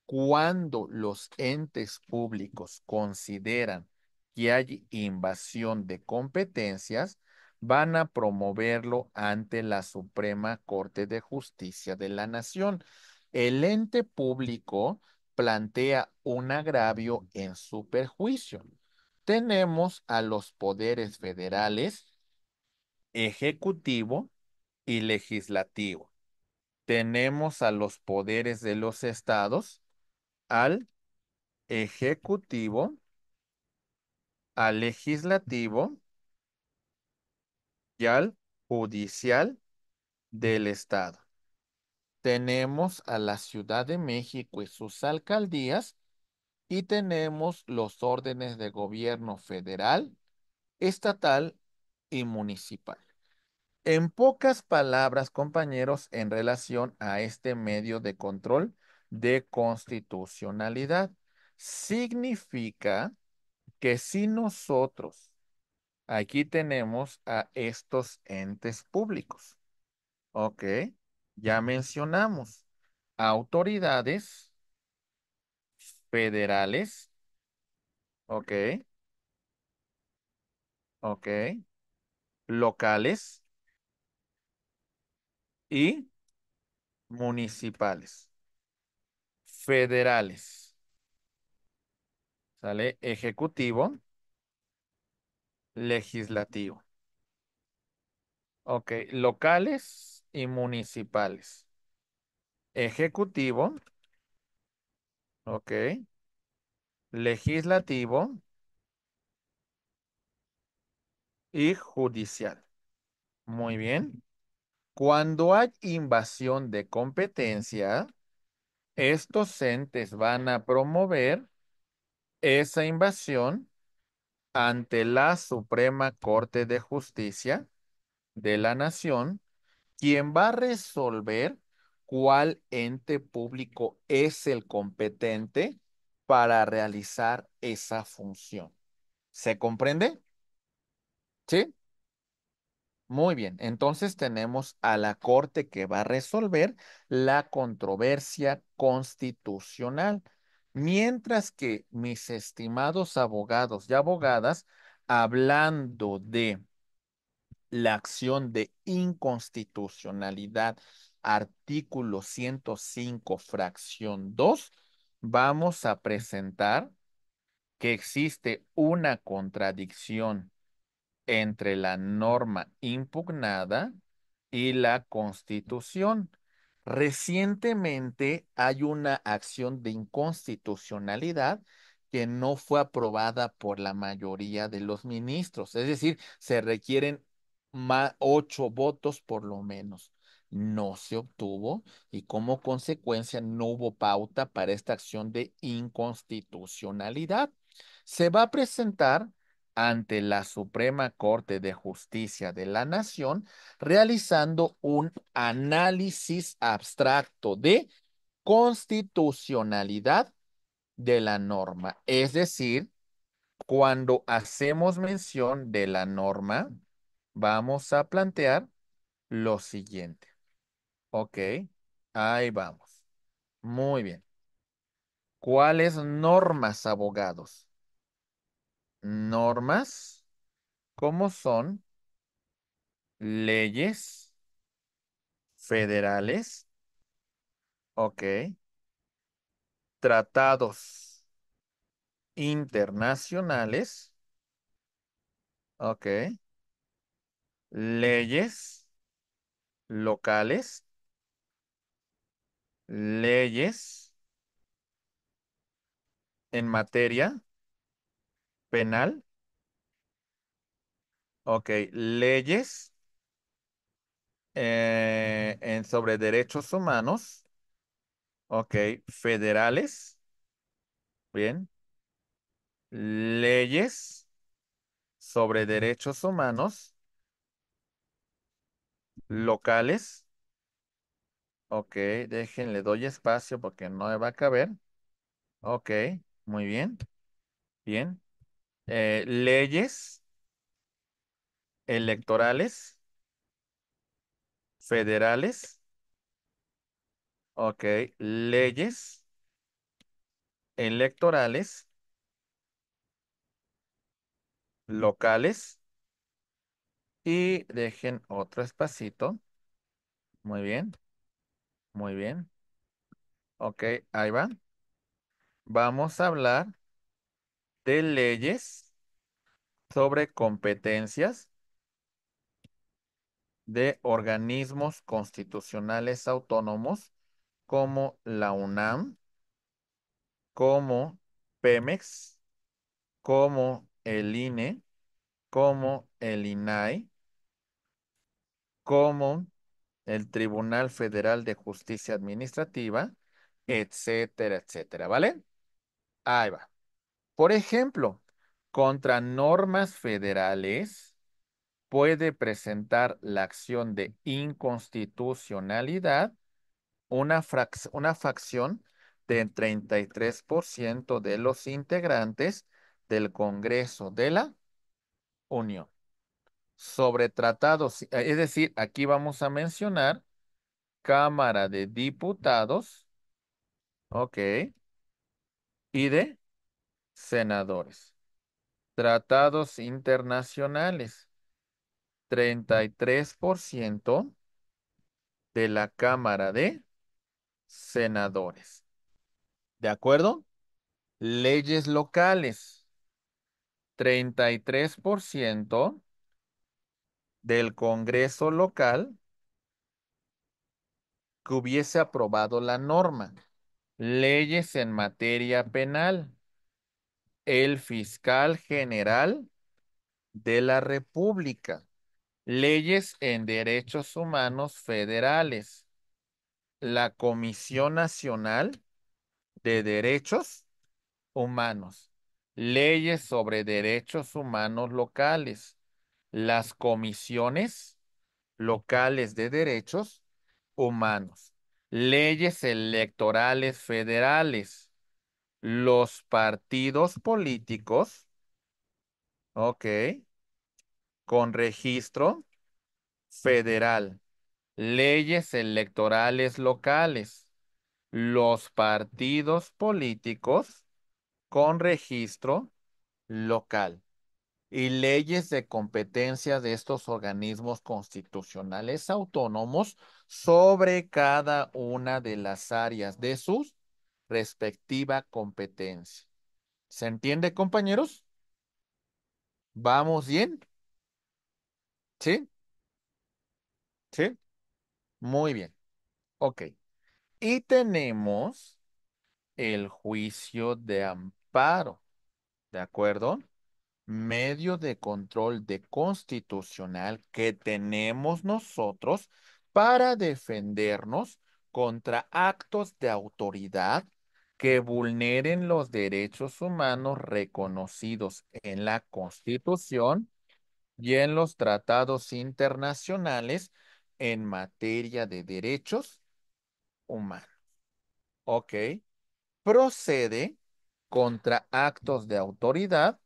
Cuando los entes públicos consideran que hay invasión de competencias, van a promoverlo ante la Suprema Corte de Justicia de la Nación. El ente público plantea un agravio en su perjuicio. Tenemos a los poderes federales, ejecutivo y legislativo. Tenemos a los poderes de los estados, al ejecutivo, al legislativo y al judicial del estado. Tenemos a la Ciudad de México y sus alcaldías y tenemos los órdenes de gobierno federal, estatal y municipal. En pocas palabras, compañeros, en relación a este medio de control, de constitucionalidad. Significa que si nosotros, aquí tenemos a estos entes públicos, ¿ok? Ya mencionamos autoridades federales, ¿ok? ¿Ok? Locales y municipales federales. Sale ejecutivo, legislativo. Ok, locales y municipales. Ejecutivo. Ok. Legislativo. Y judicial. Muy bien. Cuando hay invasión de competencia, estos entes van a promover esa invasión ante la Suprema Corte de Justicia de la Nación, quien va a resolver cuál ente público es el competente para realizar esa función. ¿Se comprende? ¿Sí? Muy bien, entonces tenemos a la Corte que va a resolver la controversia constitucional, mientras que mis estimados abogados y abogadas, hablando de la acción de inconstitucionalidad, artículo 105, fracción 2, vamos a presentar que existe una contradicción entre la norma impugnada y la constitución. Recientemente hay una acción de inconstitucionalidad que no fue aprobada por la mayoría de los ministros, es decir, se requieren ocho votos por lo menos. No se obtuvo y como consecuencia no hubo pauta para esta acción de inconstitucionalidad. Se va a presentar ante la Suprema Corte de Justicia de la Nación, realizando un análisis abstracto de constitucionalidad de la norma. Es decir, cuando hacemos mención de la norma, vamos a plantear lo siguiente. Ok, ahí vamos. Muy bien. ¿Cuáles normas, abogados? normas como son leyes federales, ok, tratados internacionales, ok, leyes locales, leyes en materia penal. Ok, leyes eh, en sobre derechos humanos. Ok, federales. Bien. Leyes sobre derechos humanos. Locales. Ok, déjenle, doy espacio porque no me va a caber. Ok, muy bien. Bien. Eh, leyes electorales federales. Ok, leyes electorales locales. Y dejen otro espacito. Muy bien. Muy bien. Ok, ahí va. Vamos a hablar de leyes sobre competencias de organismos constitucionales autónomos como la UNAM, como Pemex, como el INE, como el INAI, como el Tribunal Federal de Justicia Administrativa, etcétera, etcétera, ¿vale? Ahí va. Por ejemplo, contra normas federales puede presentar la acción de inconstitucionalidad una, una facción del 33% de los integrantes del Congreso de la Unión. Sobre tratados, eh, es decir, aquí vamos a mencionar Cámara de Diputados, ok, y de senadores. Tratados internacionales. 33% de la Cámara de Senadores. ¿De acuerdo? Leyes locales. 33% del Congreso local que hubiese aprobado la norma. Leyes en materia penal el fiscal general de la República. Leyes en Derechos Humanos Federales. La Comisión Nacional de Derechos Humanos. Leyes sobre Derechos Humanos Locales. Las comisiones locales de derechos humanos. Leyes electorales federales los partidos políticos, ok, con registro federal, leyes electorales locales, los partidos políticos con registro local y leyes de competencia de estos organismos constitucionales autónomos sobre cada una de las áreas de sus respectiva competencia. ¿Se entiende, compañeros? ¿Vamos bien? ¿Sí? ¿Sí? Muy bien. Ok. Y tenemos el juicio de amparo. ¿De acuerdo? Medio de control de constitucional que tenemos nosotros para defendernos contra actos de autoridad que vulneren los derechos humanos reconocidos en la Constitución y en los tratados internacionales en materia de derechos humanos. Ok. Procede contra actos de autoridad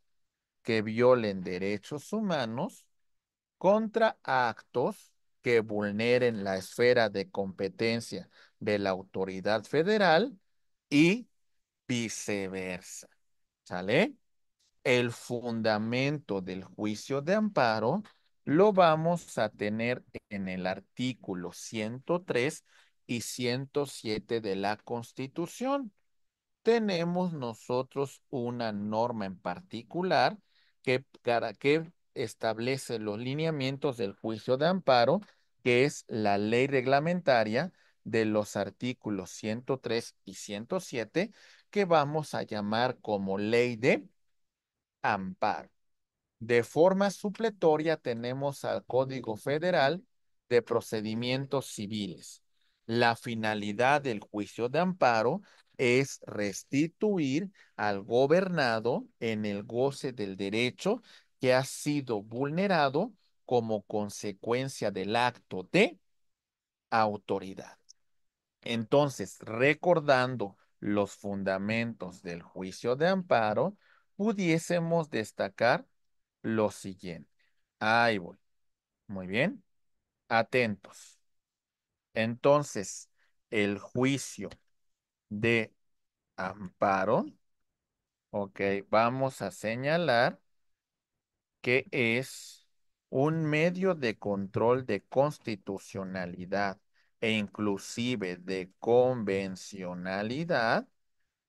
que violen derechos humanos, contra actos que vulneren la esfera de competencia de la autoridad federal y viceversa. ¿Sale? El fundamento del juicio de amparo lo vamos a tener en el artículo 103 y 107 de la Constitución. Tenemos nosotros una norma en particular que, que establece los lineamientos del juicio de amparo, que es la ley reglamentaria de los artículos 103 y 107 que vamos a llamar como ley de amparo. De forma supletoria tenemos al Código Federal de Procedimientos Civiles. La finalidad del juicio de amparo es restituir al gobernado en el goce del derecho que ha sido vulnerado como consecuencia del acto de autoridad. Entonces, recordando los fundamentos del juicio de amparo, pudiésemos destacar lo siguiente. Ahí voy. Muy bien. Atentos. Entonces, el juicio de amparo, ok, vamos a señalar que es un medio de control de constitucionalidad e inclusive de convencionalidad,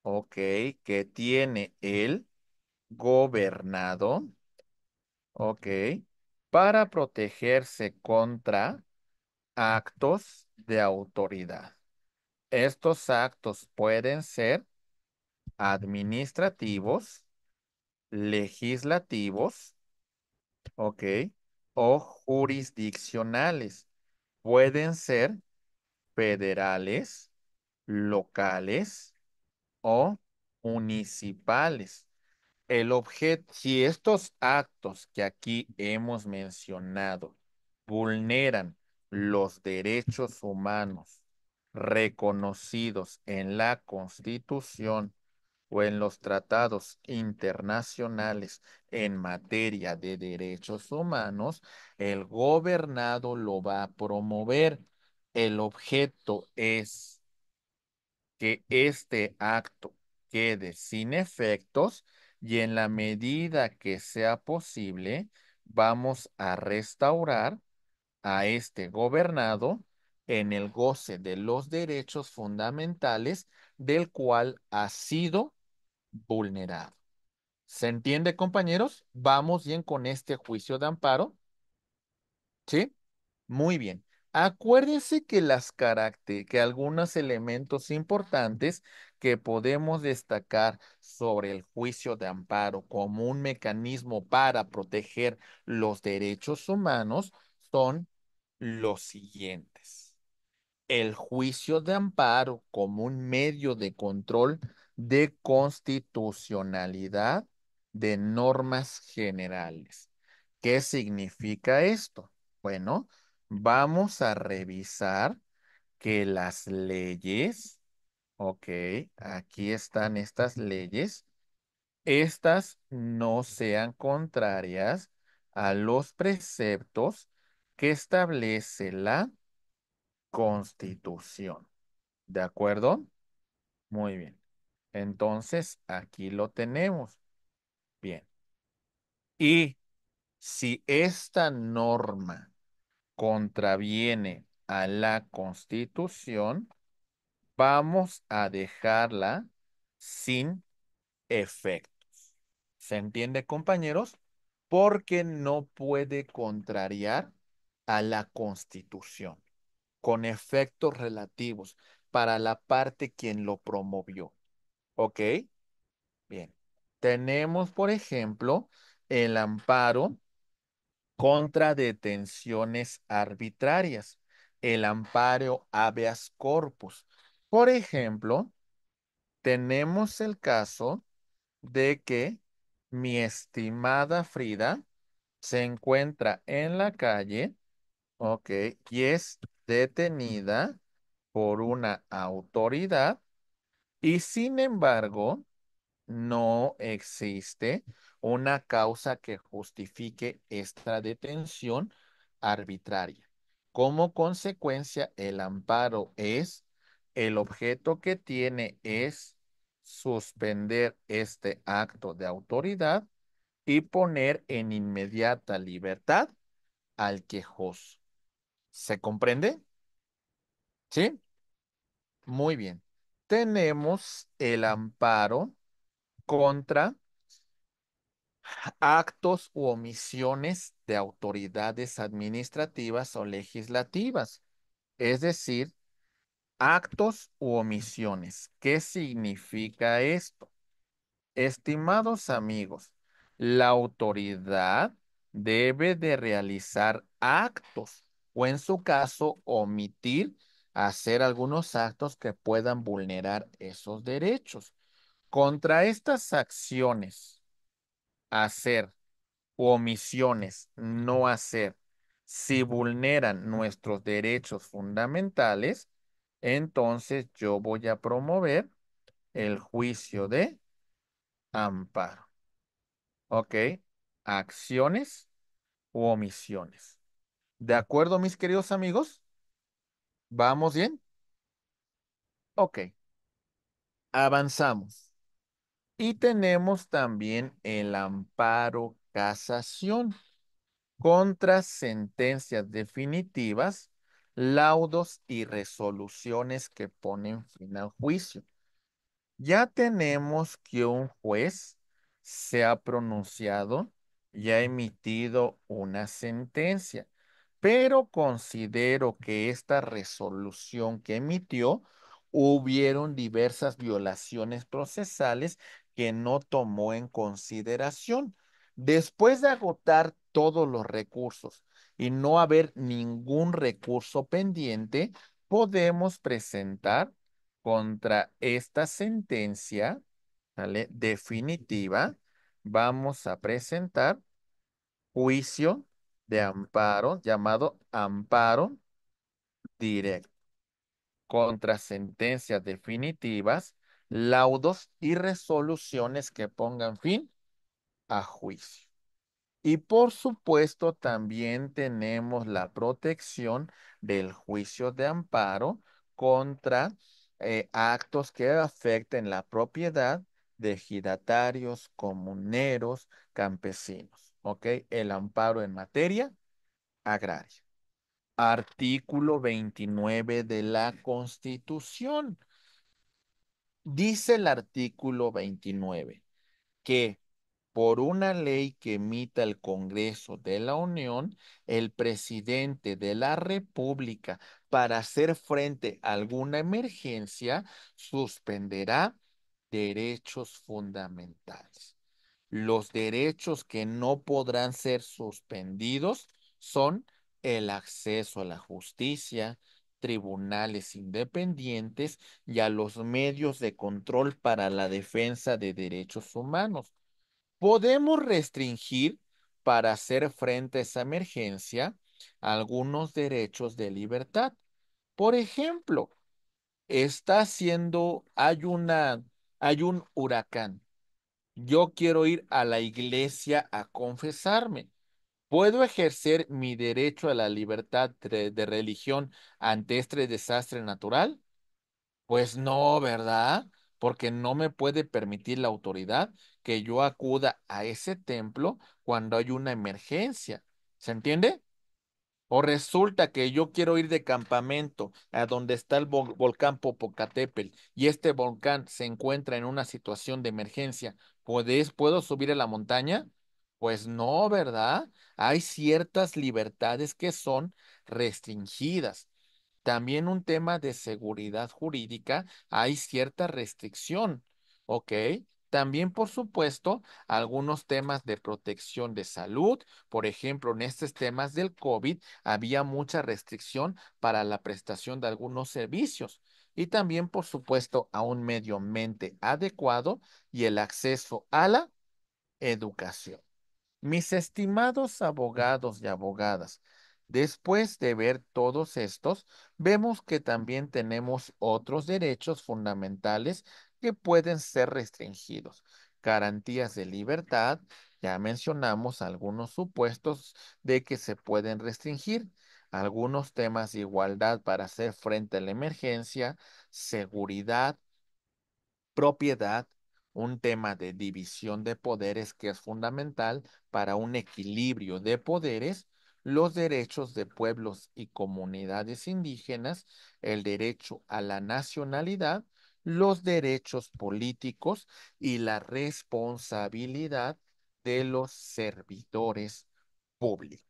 ¿ok? Que tiene el gobernado, ¿ok? Para protegerse contra actos de autoridad. Estos actos pueden ser administrativos, legislativos, ¿ok? O jurisdiccionales. Pueden ser federales, locales o municipales. El objeto, si estos actos que aquí hemos mencionado vulneran los derechos humanos reconocidos en la Constitución o en los tratados internacionales en materia de derechos humanos, el gobernado lo va a promover el objeto es que este acto quede sin efectos y en la medida que sea posible vamos a restaurar a este gobernado en el goce de los derechos fundamentales del cual ha sido vulnerado. ¿Se entiende, compañeros? Vamos bien con este juicio de amparo. ¿Sí? Muy bien. Acuérdense que las que algunos elementos importantes que podemos destacar sobre el juicio de amparo como un mecanismo para proteger los derechos humanos son los siguientes. El juicio de amparo como un medio de control de constitucionalidad de normas generales. ¿Qué significa esto? Bueno, Vamos a revisar que las leyes, ok, aquí están estas leyes, estas no sean contrarias a los preceptos que establece la Constitución. ¿De acuerdo? Muy bien. Entonces, aquí lo tenemos. Bien. Y si esta norma contraviene a la Constitución, vamos a dejarla sin efectos. ¿Se entiende, compañeros? Porque no puede contrariar a la Constitución con efectos relativos para la parte quien lo promovió. ¿Ok? Bien. Tenemos, por ejemplo, el amparo contra detenciones arbitrarias, el amparo habeas corpus. Por ejemplo, tenemos el caso de que mi estimada Frida se encuentra en la calle, ok, y es detenida por una autoridad y sin embargo no existe una causa que justifique esta detención arbitraria. Como consecuencia, el amparo es, el objeto que tiene es suspender este acto de autoridad y poner en inmediata libertad al quejoso. ¿Se comprende? ¿Sí? Muy bien. Tenemos el amparo contra actos u omisiones de autoridades administrativas o legislativas, es decir, actos u omisiones. ¿Qué significa esto? Estimados amigos, la autoridad debe de realizar actos o en su caso omitir hacer algunos actos que puedan vulnerar esos derechos. Contra estas acciones hacer o omisiones, no hacer, si vulneran nuestros derechos fundamentales, entonces yo voy a promover el juicio de amparo. ¿Ok? Acciones u omisiones. ¿De acuerdo, mis queridos amigos? ¿Vamos bien? Ok. Avanzamos. Y tenemos también el amparo casación contra sentencias definitivas, laudos y resoluciones que ponen fin al juicio. Ya tenemos que un juez se ha pronunciado y ha emitido una sentencia, pero considero que esta resolución que emitió hubieron diversas violaciones procesales que no tomó en consideración. Después de agotar todos los recursos y no haber ningún recurso pendiente, podemos presentar contra esta sentencia definitiva, vamos a presentar juicio de amparo llamado amparo directo contra sentencias definitivas laudos y resoluciones que pongan fin a juicio. Y por supuesto, también tenemos la protección del juicio de amparo contra eh, actos que afecten la propiedad de giratarios, comuneros, campesinos. ¿Ok? El amparo en materia agraria. Artículo 29 de la Constitución Dice el artículo 29 que por una ley que emita el Congreso de la Unión, el presidente de la República, para hacer frente a alguna emergencia, suspenderá derechos fundamentales. Los derechos que no podrán ser suspendidos son el acceso a la justicia, tribunales independientes y a los medios de control para la defensa de derechos humanos. Podemos restringir para hacer frente a esa emergencia algunos derechos de libertad. Por ejemplo, está haciendo, hay una, hay un huracán. Yo quiero ir a la iglesia a confesarme. ¿Puedo ejercer mi derecho a la libertad de, religión ante este desastre natural? Pues no, ¿verdad? Porque no me puede permitir la autoridad que yo acuda a ese templo cuando hay una emergencia. ¿Se entiende? O resulta que yo quiero ir de campamento a donde está el volcán Popocatépetl y este volcán se encuentra en una situación de emergencia. ¿Puedes, ¿Puedo subir a la montaña? Pues no, ¿verdad? Hay ciertas libertades que son restringidas. También un tema de seguridad jurídica, hay cierta restricción, ¿ok? También, por supuesto, algunos temas de protección de salud. Por ejemplo, en estos temas del COVID había mucha restricción para la prestación de algunos servicios y también, por supuesto, a un medio mente adecuado y el acceso a la educación. Mis estimados abogados y abogadas, después de ver todos estos, vemos que también tenemos otros derechos fundamentales que pueden ser restringidos. Garantías de libertad, ya mencionamos algunos supuestos de que se pueden restringir, algunos temas de igualdad para hacer frente a la emergencia, seguridad, propiedad, un tema de división de poderes que es fundamental para un equilibrio de poderes, los derechos de pueblos y comunidades indígenas, el derecho a la nacionalidad, los derechos políticos y la responsabilidad de los servidores públicos.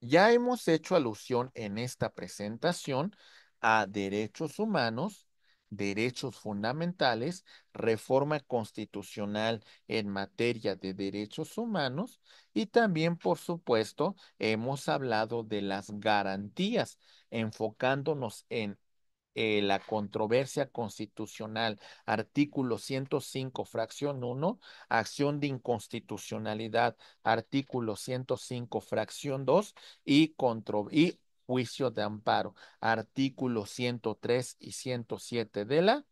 Ya hemos hecho alusión en esta presentación a derechos humanos, derechos fundamentales, reforma constitucional en materia de derechos humanos y también, por supuesto, hemos hablado de las garantías, enfocándonos en eh, la controversia constitucional, artículo 105, fracción 1, acción de inconstitucionalidad, artículo 105, fracción 2, y, contro y juicio de amparo, artículos 103 y 107 de la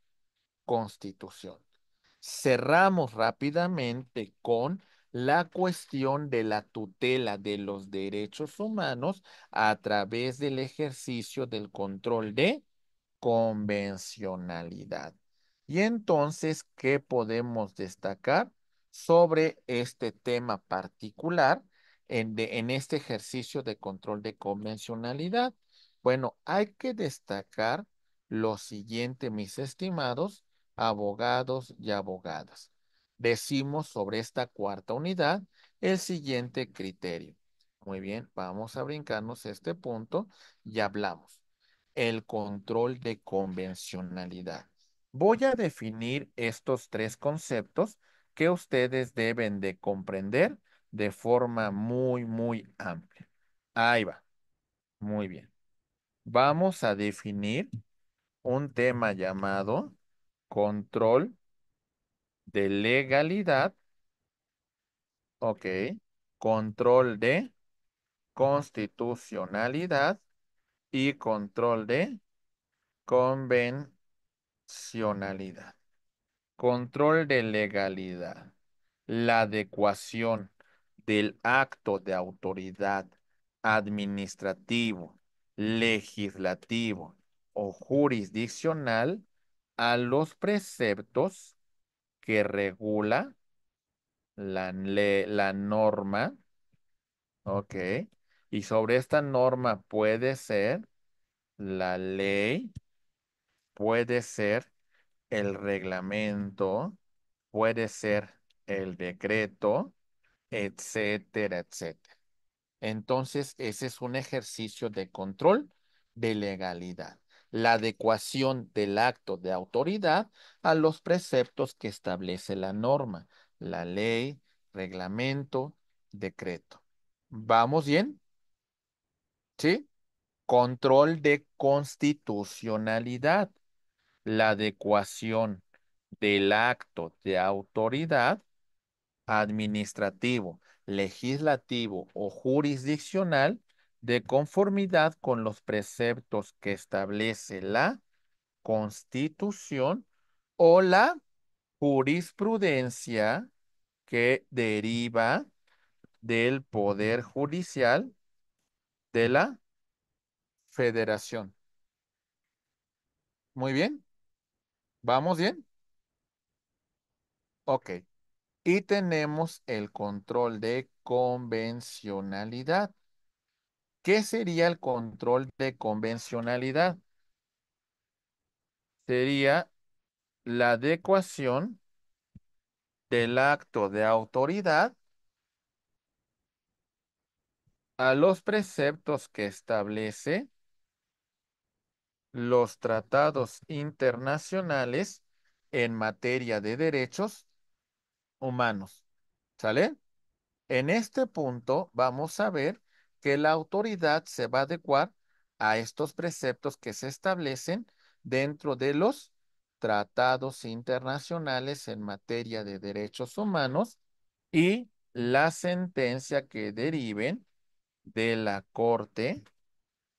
Constitución. Cerramos rápidamente con la cuestión de la tutela de los derechos humanos a través del ejercicio del control de convencionalidad. Y entonces, ¿qué podemos destacar sobre este tema particular? en, este ejercicio de control de convencionalidad? Bueno, hay que destacar lo siguiente, mis estimados abogados y abogadas. Decimos sobre esta cuarta unidad el siguiente criterio. Muy bien, vamos a brincarnos este punto y hablamos. El control de convencionalidad. Voy a definir estos tres conceptos que ustedes deben de comprender de forma muy, muy amplia. Ahí va. Muy bien. Vamos a definir un tema llamado control de legalidad. Ok. Control de constitucionalidad y control de convencionalidad. Control de legalidad. La adecuación del acto de autoridad administrativo, legislativo o jurisdiccional a los preceptos que regula la, la norma. Ok. Y sobre esta norma puede ser la ley, puede ser el reglamento, puede ser el decreto, etcétera, etcétera. Entonces, ese es un ejercicio de control de legalidad, la adecuación del acto de autoridad a los preceptos que establece la norma, la ley, reglamento, decreto. ¿Vamos bien? ¿Sí? Control de constitucionalidad, la adecuación del acto de autoridad administrativo, legislativo o jurisdiccional de conformidad con los preceptos que establece la Constitución o la jurisprudencia que deriva del Poder Judicial de la Federación. Muy bien. ¿Vamos bien? Ok. Y tenemos el control de convencionalidad. ¿Qué sería el control de convencionalidad? Sería la adecuación del acto de autoridad a los preceptos que establece los tratados internacionales en materia de derechos humanos. ¿Sale? En este punto vamos a ver que la autoridad se va a adecuar a estos preceptos que se establecen dentro de los tratados internacionales en materia de derechos humanos y la sentencia que deriven de la Corte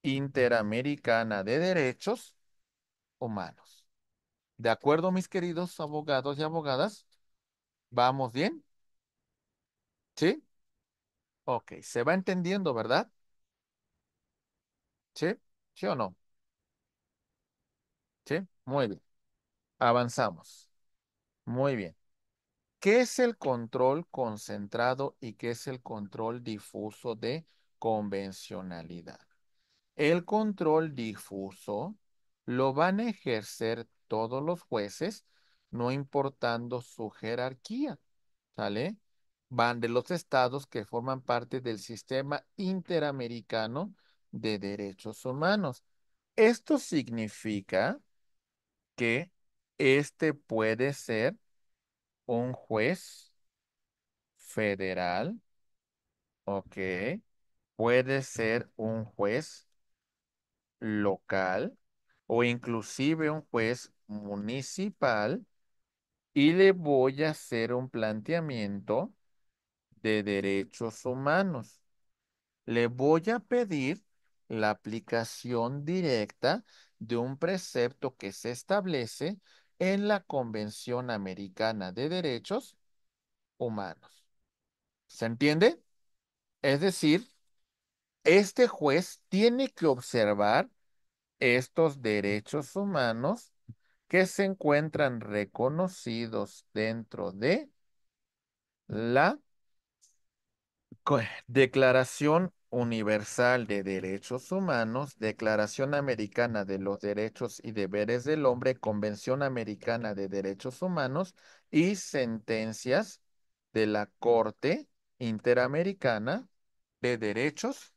Interamericana de Derechos Humanos. ¿De acuerdo, mis queridos abogados y abogadas? ¿Vamos bien? ¿Sí? Ok, se va entendiendo, ¿verdad? ¿Sí? ¿Sí o no? ¿Sí? Muy bien. Avanzamos. Muy bien. ¿Qué es el control concentrado y qué es el control difuso de convencionalidad? El control difuso lo van a ejercer todos los jueces no importando su jerarquía, ¿sale? Van de los estados que forman parte del sistema interamericano de derechos humanos. Esto significa que este puede ser un juez federal, ¿ok? Puede ser un juez local o inclusive un juez municipal y le voy a hacer un planteamiento de derechos humanos. Le voy a pedir la aplicación directa de un precepto que se establece en la Convención Americana de Derechos Humanos. ¿Se entiende? Es decir, este juez tiene que observar estos derechos humanos que se encuentran reconocidos dentro de la Declaración Universal de Derechos Humanos, Declaración Americana de los Derechos y Deberes del Hombre, Convención Americana de Derechos Humanos y sentencias de la Corte Interamericana de Derechos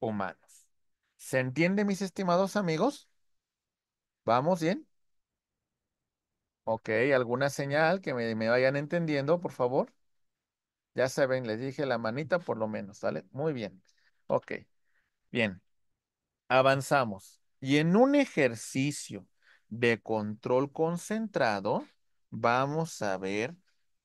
Humanos. ¿Se entiende, mis estimados amigos? ¿Vamos bien? Ok, ¿alguna señal que me, vayan entendiendo, por favor? Ya saben, les dije la manita por lo menos, ¿sale? Muy bien. Ok, bien. Avanzamos. Y en un ejercicio de control concentrado, vamos a ver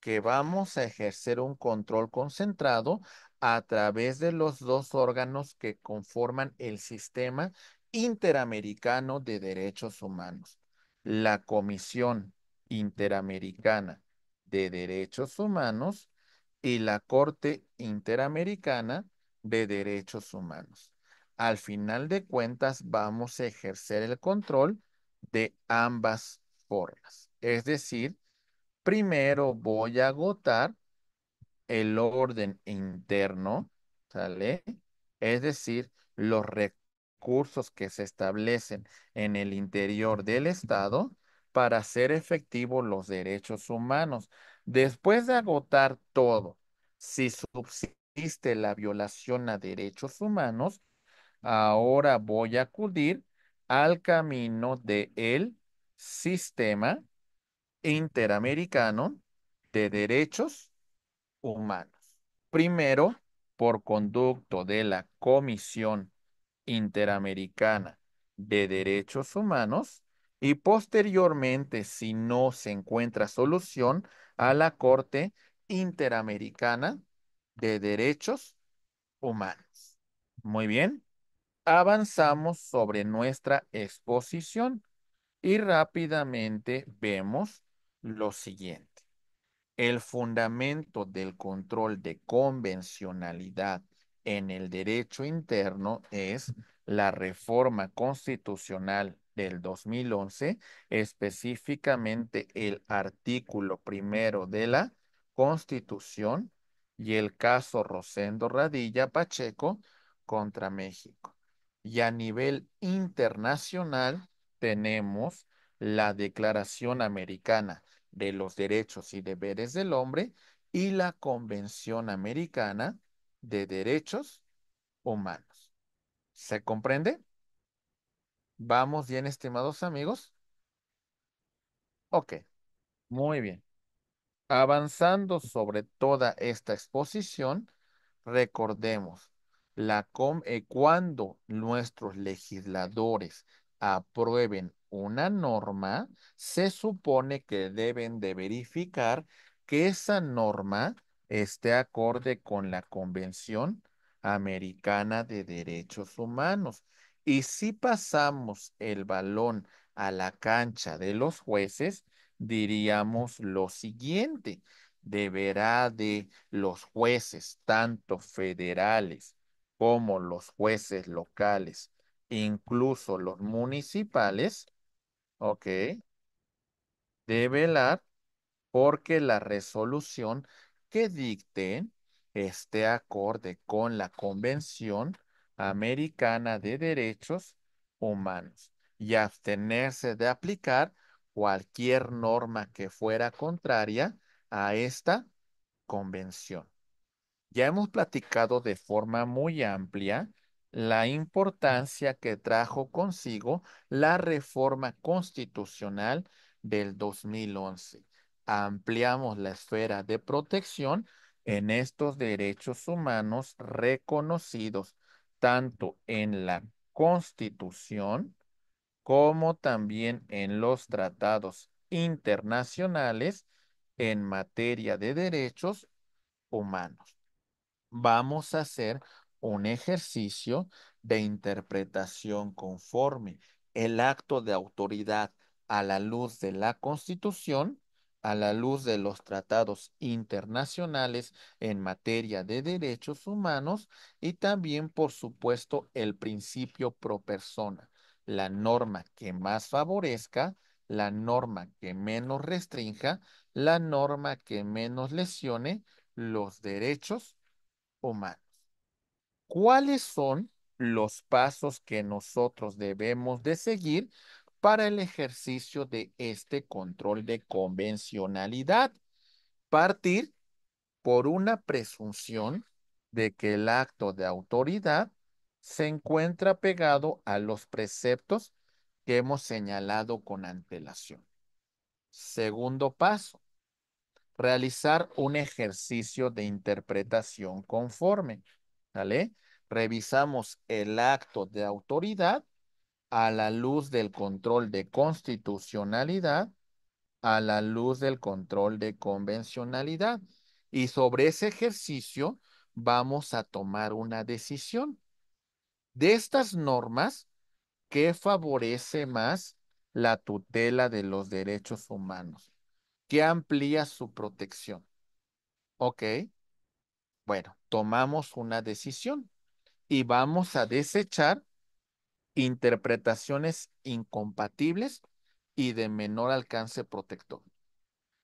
que vamos a ejercer un control concentrado a través de los dos órganos que conforman el sistema interamericano de derechos humanos, la Comisión Interamericana de Derechos Humanos y la Corte Interamericana de Derechos Humanos. Al final de cuentas, vamos a ejercer el control de ambas formas. Es decir, primero voy a agotar el orden interno, ¿sale? Es decir, los recursos que se establecen en el interior del Estado para hacer efectivos los derechos humanos. Después de agotar todo, si subsiste la violación a derechos humanos, ahora voy a acudir al camino del sistema interamericano de derechos humanos. Primero, por conducto de la Comisión Interamericana de Derechos Humanos, y posteriormente, si no se encuentra solución, a la Corte Interamericana de Derechos Humanos. Muy bien, avanzamos sobre nuestra exposición y rápidamente vemos lo siguiente. El fundamento del control de convencionalidad en el derecho interno es la reforma constitucional del 2011, específicamente el artículo primero de la Constitución y el caso Rosendo Radilla Pacheco contra México. Y a nivel internacional tenemos la Declaración Americana de los Derechos y Deberes del Hombre y la Convención Americana de Derechos Humanos. ¿Se comprende? Vamos bien, estimados amigos. Ok, muy bien. Avanzando sobre toda esta exposición, recordemos, eh, cuando nuestros legisladores aprueben una norma, se supone que deben de verificar que esa norma esté acorde con la Convención Americana de Derechos Humanos. Y si pasamos el balón a la cancha de los jueces, diríamos lo siguiente, deberá de los jueces, tanto federales como los jueces locales, incluso los municipales, ¿ok? De velar porque la resolución que dicten esté acorde con la convención Americana de Derechos Humanos y abstenerse de aplicar cualquier norma que fuera contraria a esta convención. Ya hemos platicado de forma muy amplia la importancia que trajo consigo la reforma constitucional del 2011. Ampliamos la esfera de protección en estos derechos humanos reconocidos tanto en la Constitución como también en los tratados internacionales en materia de derechos humanos. Vamos a hacer un ejercicio de interpretación conforme el acto de autoridad a la luz de la Constitución a la luz de los tratados internacionales en materia de derechos humanos y también, por supuesto, el principio pro persona, la norma que más favorezca, la norma que menos restrinja, la norma que menos lesione los derechos humanos. ¿Cuáles son los pasos que nosotros debemos de seguir para el ejercicio de este control de convencionalidad. Partir por una presunción de que el acto de autoridad se encuentra pegado a los preceptos que hemos señalado con antelación. Segundo paso, realizar un ejercicio de interpretación conforme. Revisamos el acto de autoridad a la luz del control de constitucionalidad, a la luz del control de convencionalidad. Y sobre ese ejercicio vamos a tomar una decisión. De estas normas, ¿qué favorece más la tutela de los derechos humanos? ¿Qué amplía su protección? Ok. Bueno, tomamos una decisión y vamos a desechar interpretaciones incompatibles y de menor alcance protector.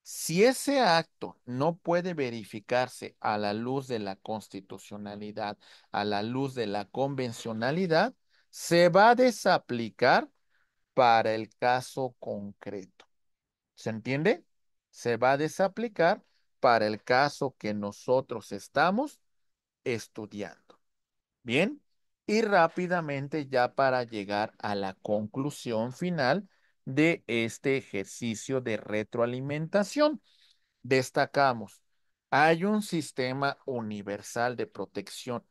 Si ese acto no puede verificarse a la luz de la constitucionalidad, a la luz de la convencionalidad, se va a desaplicar para el caso concreto. ¿Se entiende? Se va a desaplicar para el caso que nosotros estamos estudiando. Bien, y rápidamente ya para llegar a la conclusión final de este ejercicio de retroalimentación. Destacamos, hay un sistema universal de protección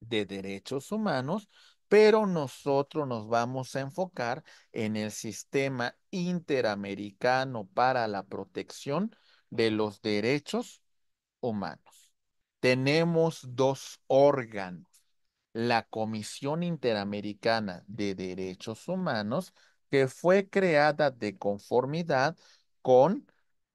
de derechos humanos, pero nosotros nos vamos a enfocar en el sistema interamericano para la protección de los derechos humanos. Tenemos dos órganos la Comisión Interamericana de Derechos Humanos, que fue creada de conformidad con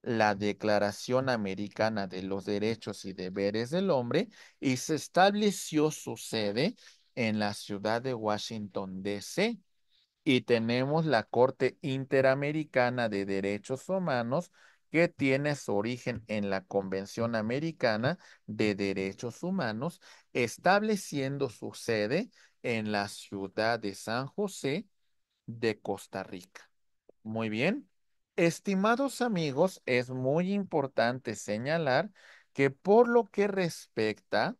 la Declaración Americana de los Derechos y Deberes del Hombre y se estableció su sede en la ciudad de Washington, D.C. Y tenemos la Corte Interamericana de Derechos Humanos que tiene su origen en la Convención Americana de Derechos Humanos, estableciendo su sede en la ciudad de San José de Costa Rica. Muy bien. Estimados amigos, es muy importante señalar que por lo que respecta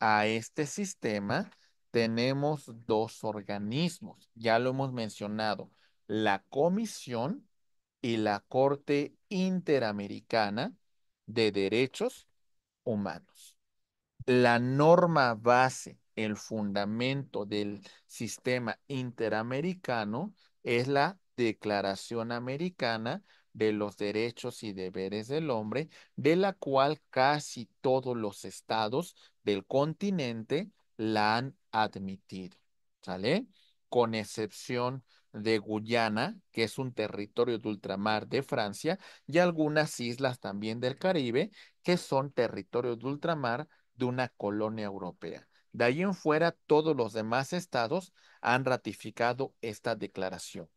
a este sistema, tenemos dos organismos, ya lo hemos mencionado, la Comisión y la Corte Interamericana de Derechos Humanos. La norma base, el fundamento del sistema interamericano es la Declaración Americana de los Derechos y Deberes del Hombre, de la cual casi todos los estados del continente la han admitido, ¿sale? Con excepción de Guyana, que es un territorio de ultramar de Francia, y algunas islas también del Caribe, que son territorios de ultramar de una colonia europea. De ahí en fuera, todos los demás estados han ratificado esta declaración.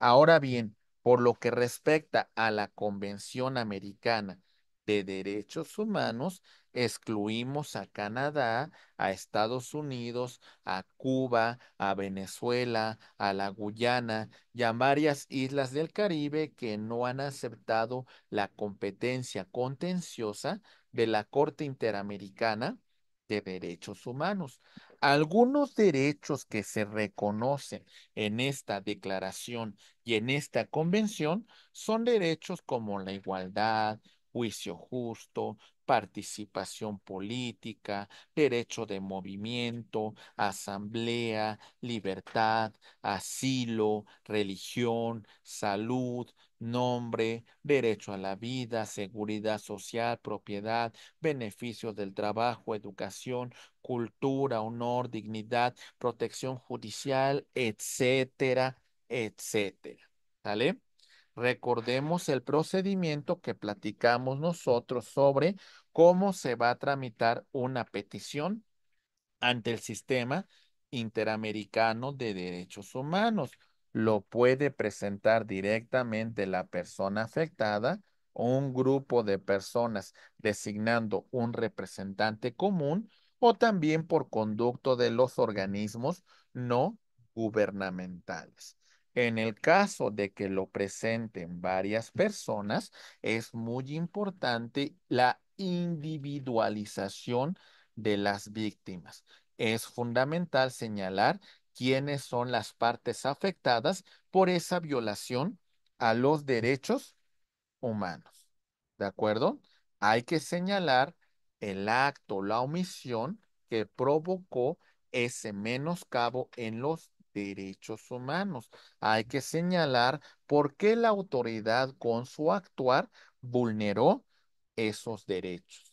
Ahora bien, por lo que respecta a la Convención Americana de Derechos Humanos, excluimos a Canadá, a Estados Unidos, a Cuba, a Venezuela, a la Guyana y a varias islas del Caribe que no han aceptado la competencia contenciosa de la Corte Interamericana de Derechos Humanos. Algunos derechos que se reconocen en esta declaración y en esta convención son derechos como la igualdad, juicio justo, participación política, derecho de movimiento, asamblea, libertad, asilo, religión, salud, nombre, derecho a la vida, seguridad social, propiedad, beneficios del trabajo, educación, cultura, honor, dignidad, protección judicial, etcétera, etcétera. ¿Sale? Recordemos el procedimiento que platicamos nosotros sobre cómo se va a tramitar una petición ante el sistema interamericano de derechos humanos. Lo puede presentar directamente la persona afectada o un grupo de personas designando un representante común o también por conducto de los organismos no gubernamentales. En el caso de que lo presenten varias personas, es muy importante la individualización de las víctimas. Es fundamental señalar quiénes son las partes afectadas por esa violación a los derechos humanos. ¿De acuerdo? Hay que señalar el acto, la omisión que provocó ese menoscabo en los derechos humanos. Hay que señalar por qué la autoridad con su actuar vulneró esos derechos.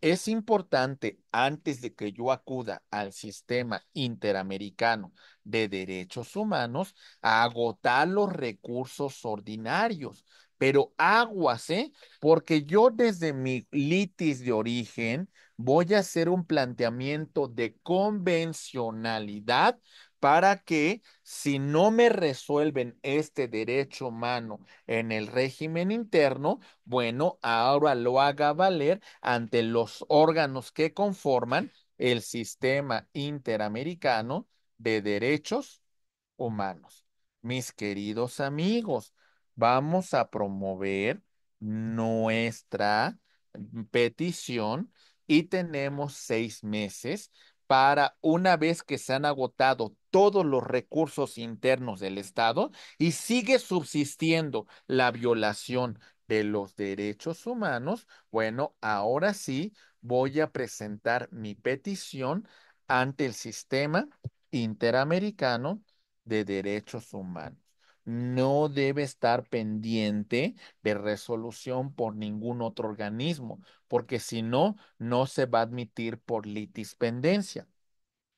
Es importante, antes de que yo acuda al sistema interamericano de derechos humanos, agotar los recursos ordinarios. Pero aguas, ¿eh? Porque yo desde mi litis de origen voy a hacer un planteamiento de convencionalidad para que si no me resuelven este derecho humano en el régimen interno, bueno, ahora lo haga valer ante los órganos que conforman el sistema interamericano de derechos humanos. Mis queridos amigos, vamos a promover nuestra petición y tenemos seis meses para una vez que se han agotado todos los recursos internos del Estado y sigue subsistiendo la violación de los derechos humanos, bueno, ahora sí voy a presentar mi petición ante el sistema interamericano de derechos humanos. No debe estar pendiente de resolución por ningún otro organismo, porque si no, no se va a admitir por litispendencia.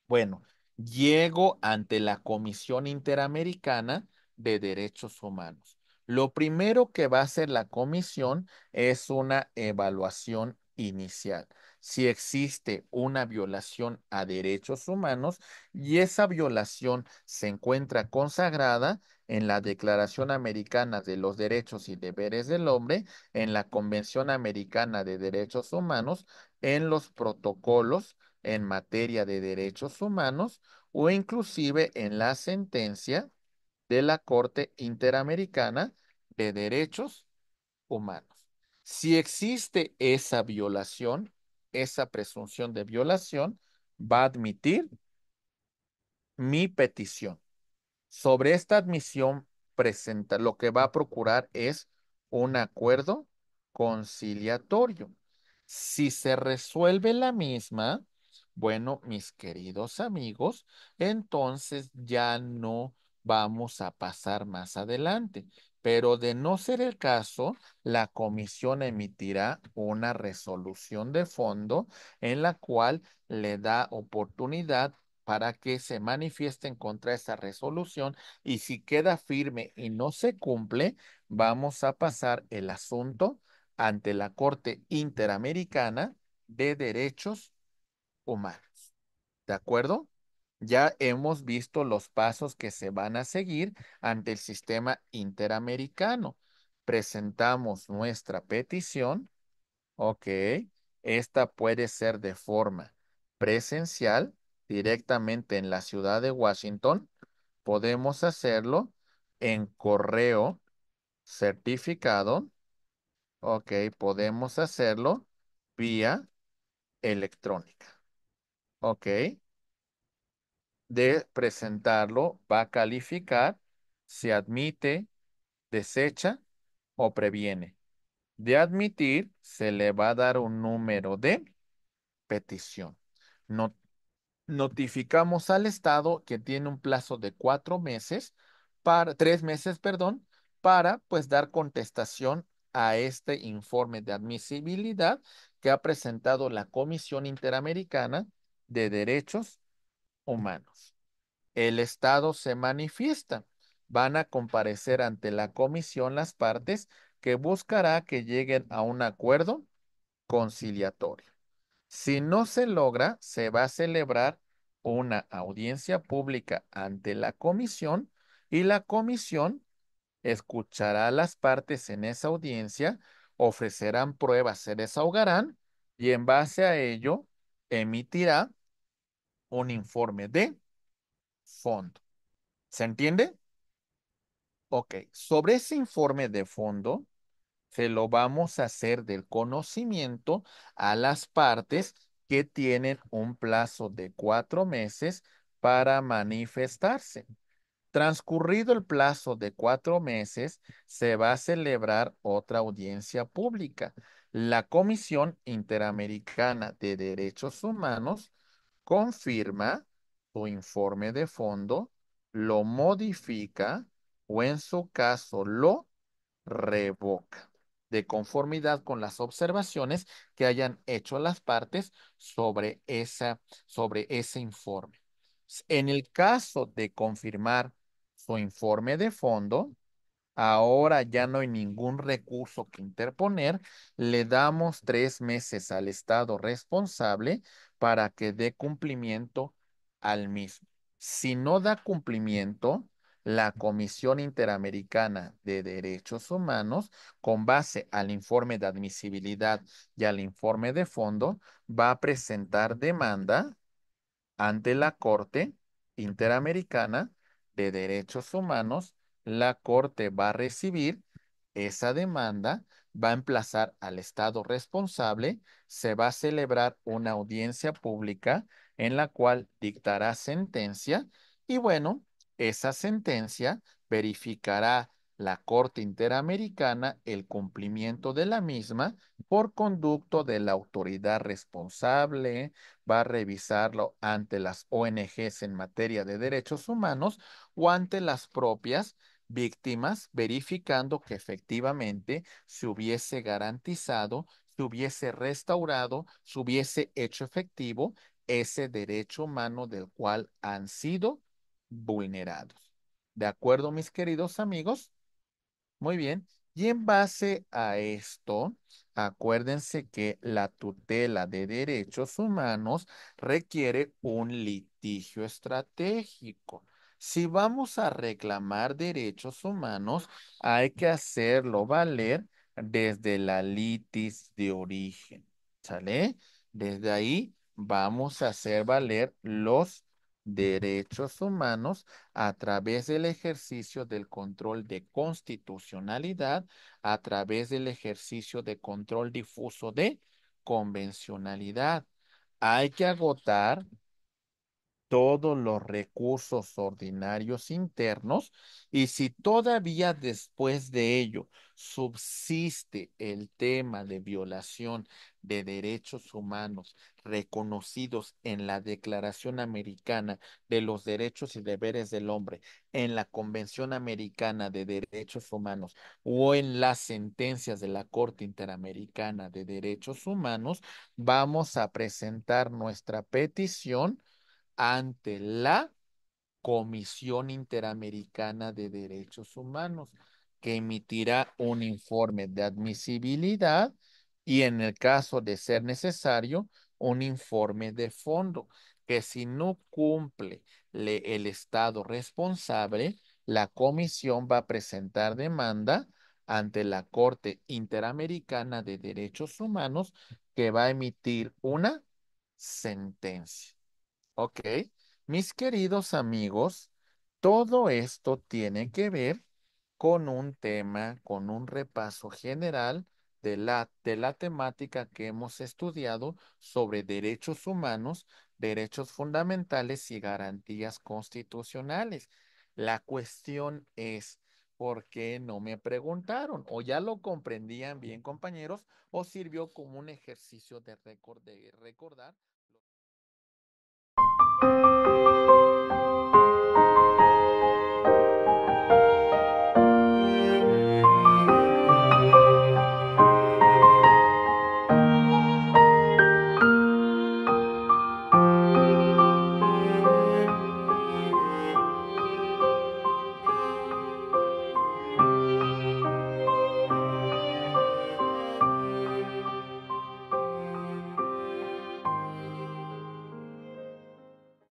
Bueno, llego ante la Comisión Interamericana de Derechos Humanos. Lo primero que va a hacer la comisión es una evaluación inicial. Si existe una violación a derechos humanos y esa violación se encuentra consagrada en la Declaración Americana de los Derechos y Deberes del Hombre, en la Convención Americana de Derechos Humanos, en los protocolos en materia de derechos humanos o inclusive en la sentencia de la Corte Interamericana de Derechos Humanos. Si existe esa violación, esa presunción de violación, va a admitir mi petición. Sobre esta admisión presenta, lo que va a procurar es un acuerdo conciliatorio. Si se resuelve la misma, bueno, mis queridos amigos, entonces ya no vamos a pasar más adelante, pero de no ser el caso, la comisión emitirá una resolución de fondo en la cual le da oportunidad para que se manifiesten contra esa resolución y si queda firme y no se cumple, vamos a pasar el asunto ante la Corte Interamericana de Derechos humanos. ¿De acuerdo? Ya hemos visto los pasos que se van a seguir ante el sistema interamericano. Presentamos nuestra petición. Ok. Esta puede ser de forma presencial, directamente en la ciudad de Washington. Podemos hacerlo en correo certificado. Ok, podemos hacerlo vía electrónica. ¿ok? De presentarlo, va a calificar si admite, desecha o previene. De admitir, se le va a dar un número de petición. notificamos al Estado que tiene un plazo de cuatro meses, para, tres meses, perdón, para pues dar contestación a este informe de admisibilidad que ha presentado la Comisión Interamericana de derechos humanos. El Estado se manifiesta. Van a comparecer ante la comisión las partes que buscará que lleguen a un acuerdo conciliatorio. Si no se logra, se va a celebrar una audiencia pública ante la comisión y la comisión escuchará a las partes en esa audiencia, ofrecerán pruebas, se desahogarán y en base a ello emitirá un informe de fondo. ¿Se entiende? Ok, sobre ese informe de fondo, se lo vamos a hacer del conocimiento a las partes que tienen un plazo de cuatro meses para manifestarse. Transcurrido el plazo de cuatro meses, se va a celebrar otra audiencia pública. La Comisión Interamericana de Derechos Humanos confirma su informe de fondo, lo modifica o en su caso lo revoca de conformidad con las observaciones que hayan hecho las partes sobre, esa, sobre ese informe. En el caso de confirmar su informe de fondo, ahora ya no hay ningún recurso que interponer, le damos tres meses al Estado responsable para que dé cumplimiento al mismo. Si no da cumplimiento, la Comisión Interamericana de Derechos Humanos, con base al informe de admisibilidad y al informe de fondo, va a presentar demanda ante la Corte Interamericana de Derechos Humanos. La Corte va a recibir esa demanda va a emplazar al Estado responsable, se va a celebrar una audiencia pública en la cual dictará sentencia y bueno, esa sentencia verificará la Corte Interamericana el cumplimiento de la misma por conducto de la autoridad responsable, va a revisarlo ante las ONGs en materia de derechos humanos o ante las propias víctimas, verificando que efectivamente se hubiese garantizado, se hubiese restaurado, se hubiese hecho efectivo ese derecho humano del cual han sido vulnerados. ¿De acuerdo, mis queridos amigos? Muy bien. Y en base a esto, acuérdense que la tutela de derechos humanos requiere un litigio estratégico. Si vamos a reclamar derechos humanos, hay que hacerlo valer desde la litis de origen. ¿Sale? Desde ahí vamos a hacer valer los derechos humanos a través del ejercicio del control de constitucionalidad, a través del ejercicio de control difuso de convencionalidad. Hay que agotar todos los recursos ordinarios internos y si todavía después de ello subsiste el tema de violación de derechos humanos reconocidos en la Declaración Americana de los Derechos y Deberes del Hombre, en la Convención Americana de Derechos Humanos o en las sentencias de la Corte Interamericana de Derechos Humanos, vamos a presentar nuestra petición ante la Comisión Interamericana de Derechos Humanos, que emitirá un informe de admisibilidad y en el caso de ser necesario, un informe de fondo, que si no cumple el Estado responsable, la comisión va a presentar demanda ante la Corte Interamericana de Derechos Humanos que va a emitir una sentencia. Ok. Mis queridos amigos, todo esto tiene que ver con un tema, con un repaso general de la, temática que hemos estudiado sobre derechos humanos, derechos fundamentales y garantías constitucionales. La cuestión es, ¿por qué no me preguntaron? ¿O ya lo comprendían bien, compañeros? ¿O sirvió como un ejercicio de, de recordar?